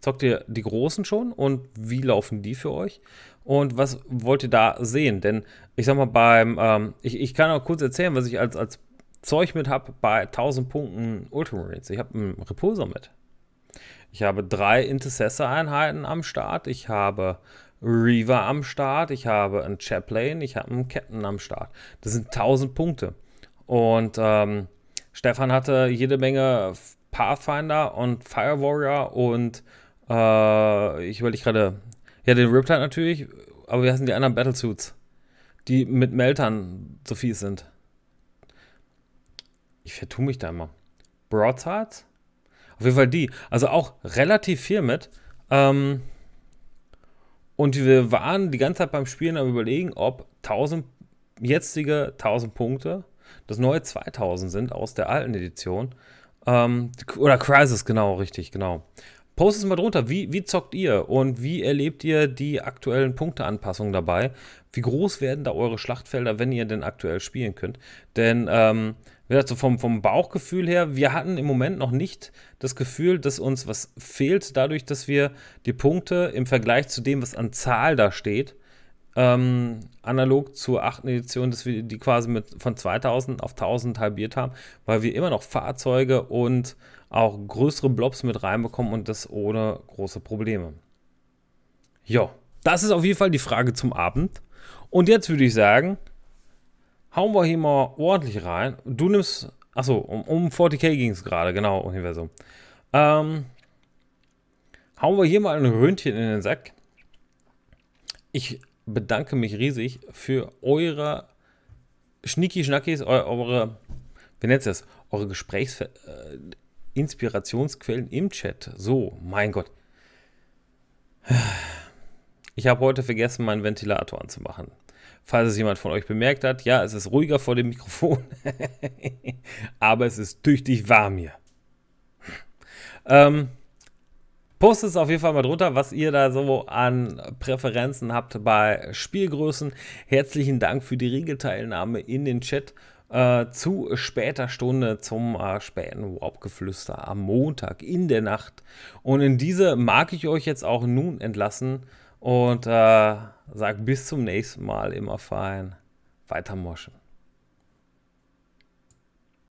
Zockt ihr die Großen schon und wie laufen die für euch? und was wollt ihr da sehen? Denn ich sag mal, beim, ähm, ich, ich kann auch kurz erzählen, was ich als, als Zeug mit habe bei 1000 Punkten Ultramarines. Ich habe einen Reposer mit. Ich habe drei Intercessor-Einheiten am Start. Ich habe Reaver am Start. Ich habe einen Chaplain. Ich habe einen Captain am Start. Das sind 1000 Punkte. Und ähm, Stefan hatte jede Menge Pathfinder und Fire Warrior und äh, ich überlege gerade ja, den Riptide natürlich, aber wie heißen die anderen Battlesuits? Die mit Meltern so fies sind. Ich vertue mich da immer. Broadside? Auf jeden Fall die. Also auch relativ viel mit. Ähm, und wir waren die ganze Zeit beim Spielen am Überlegen, ob 1000, jetzige 1000 Punkte das neue 2000 sind aus der alten Edition. Ähm, oder Crisis, genau, richtig, genau. Postet es mal drunter, wie, wie zockt ihr und wie erlebt ihr die aktuellen Punkteanpassungen dabei? Wie groß werden da eure Schlachtfelder, wenn ihr denn aktuell spielen könnt? Denn, ähm, wie vom, vom Bauchgefühl her, wir hatten im Moment noch nicht das Gefühl, dass uns was fehlt, dadurch, dass wir die Punkte im Vergleich zu dem, was an Zahl da steht, ähm, analog zur achten Edition, dass wir die quasi mit, von 2000 auf 1000 halbiert haben, weil wir immer noch Fahrzeuge und auch größere Blobs mit reinbekommen und das ohne große Probleme. Ja, das ist auf jeden Fall die Frage zum Abend. Und jetzt würde ich sagen, hauen wir hier mal ordentlich rein. Du nimmst, achso, um, um 40k ging es gerade, genau, Universum. Ähm, hauen wir hier mal ein Röntchen in den Sack. Ich bedanke mich riesig für eure Schnicki-Schnackis, eure, wie nennt es das, eure Gesprächs... Äh, Inspirationsquellen im Chat. So, mein Gott. Ich habe heute vergessen, meinen Ventilator anzumachen. Falls es jemand von euch bemerkt hat, ja, es ist ruhiger vor dem Mikrofon, [laughs] aber es ist tüchtig warm hier. Ähm, Postet es auf jeden Fall mal drunter, was ihr da so an Präferenzen habt bei Spielgrößen. Herzlichen Dank für die Regelteilnahme in den Chat äh, zu später Stunde zum äh, späten Warp-Geflüster am Montag in der Nacht. Und in diese mag ich euch jetzt auch nun entlassen und äh, sage bis zum nächsten Mal immer fein. Weiter moschen.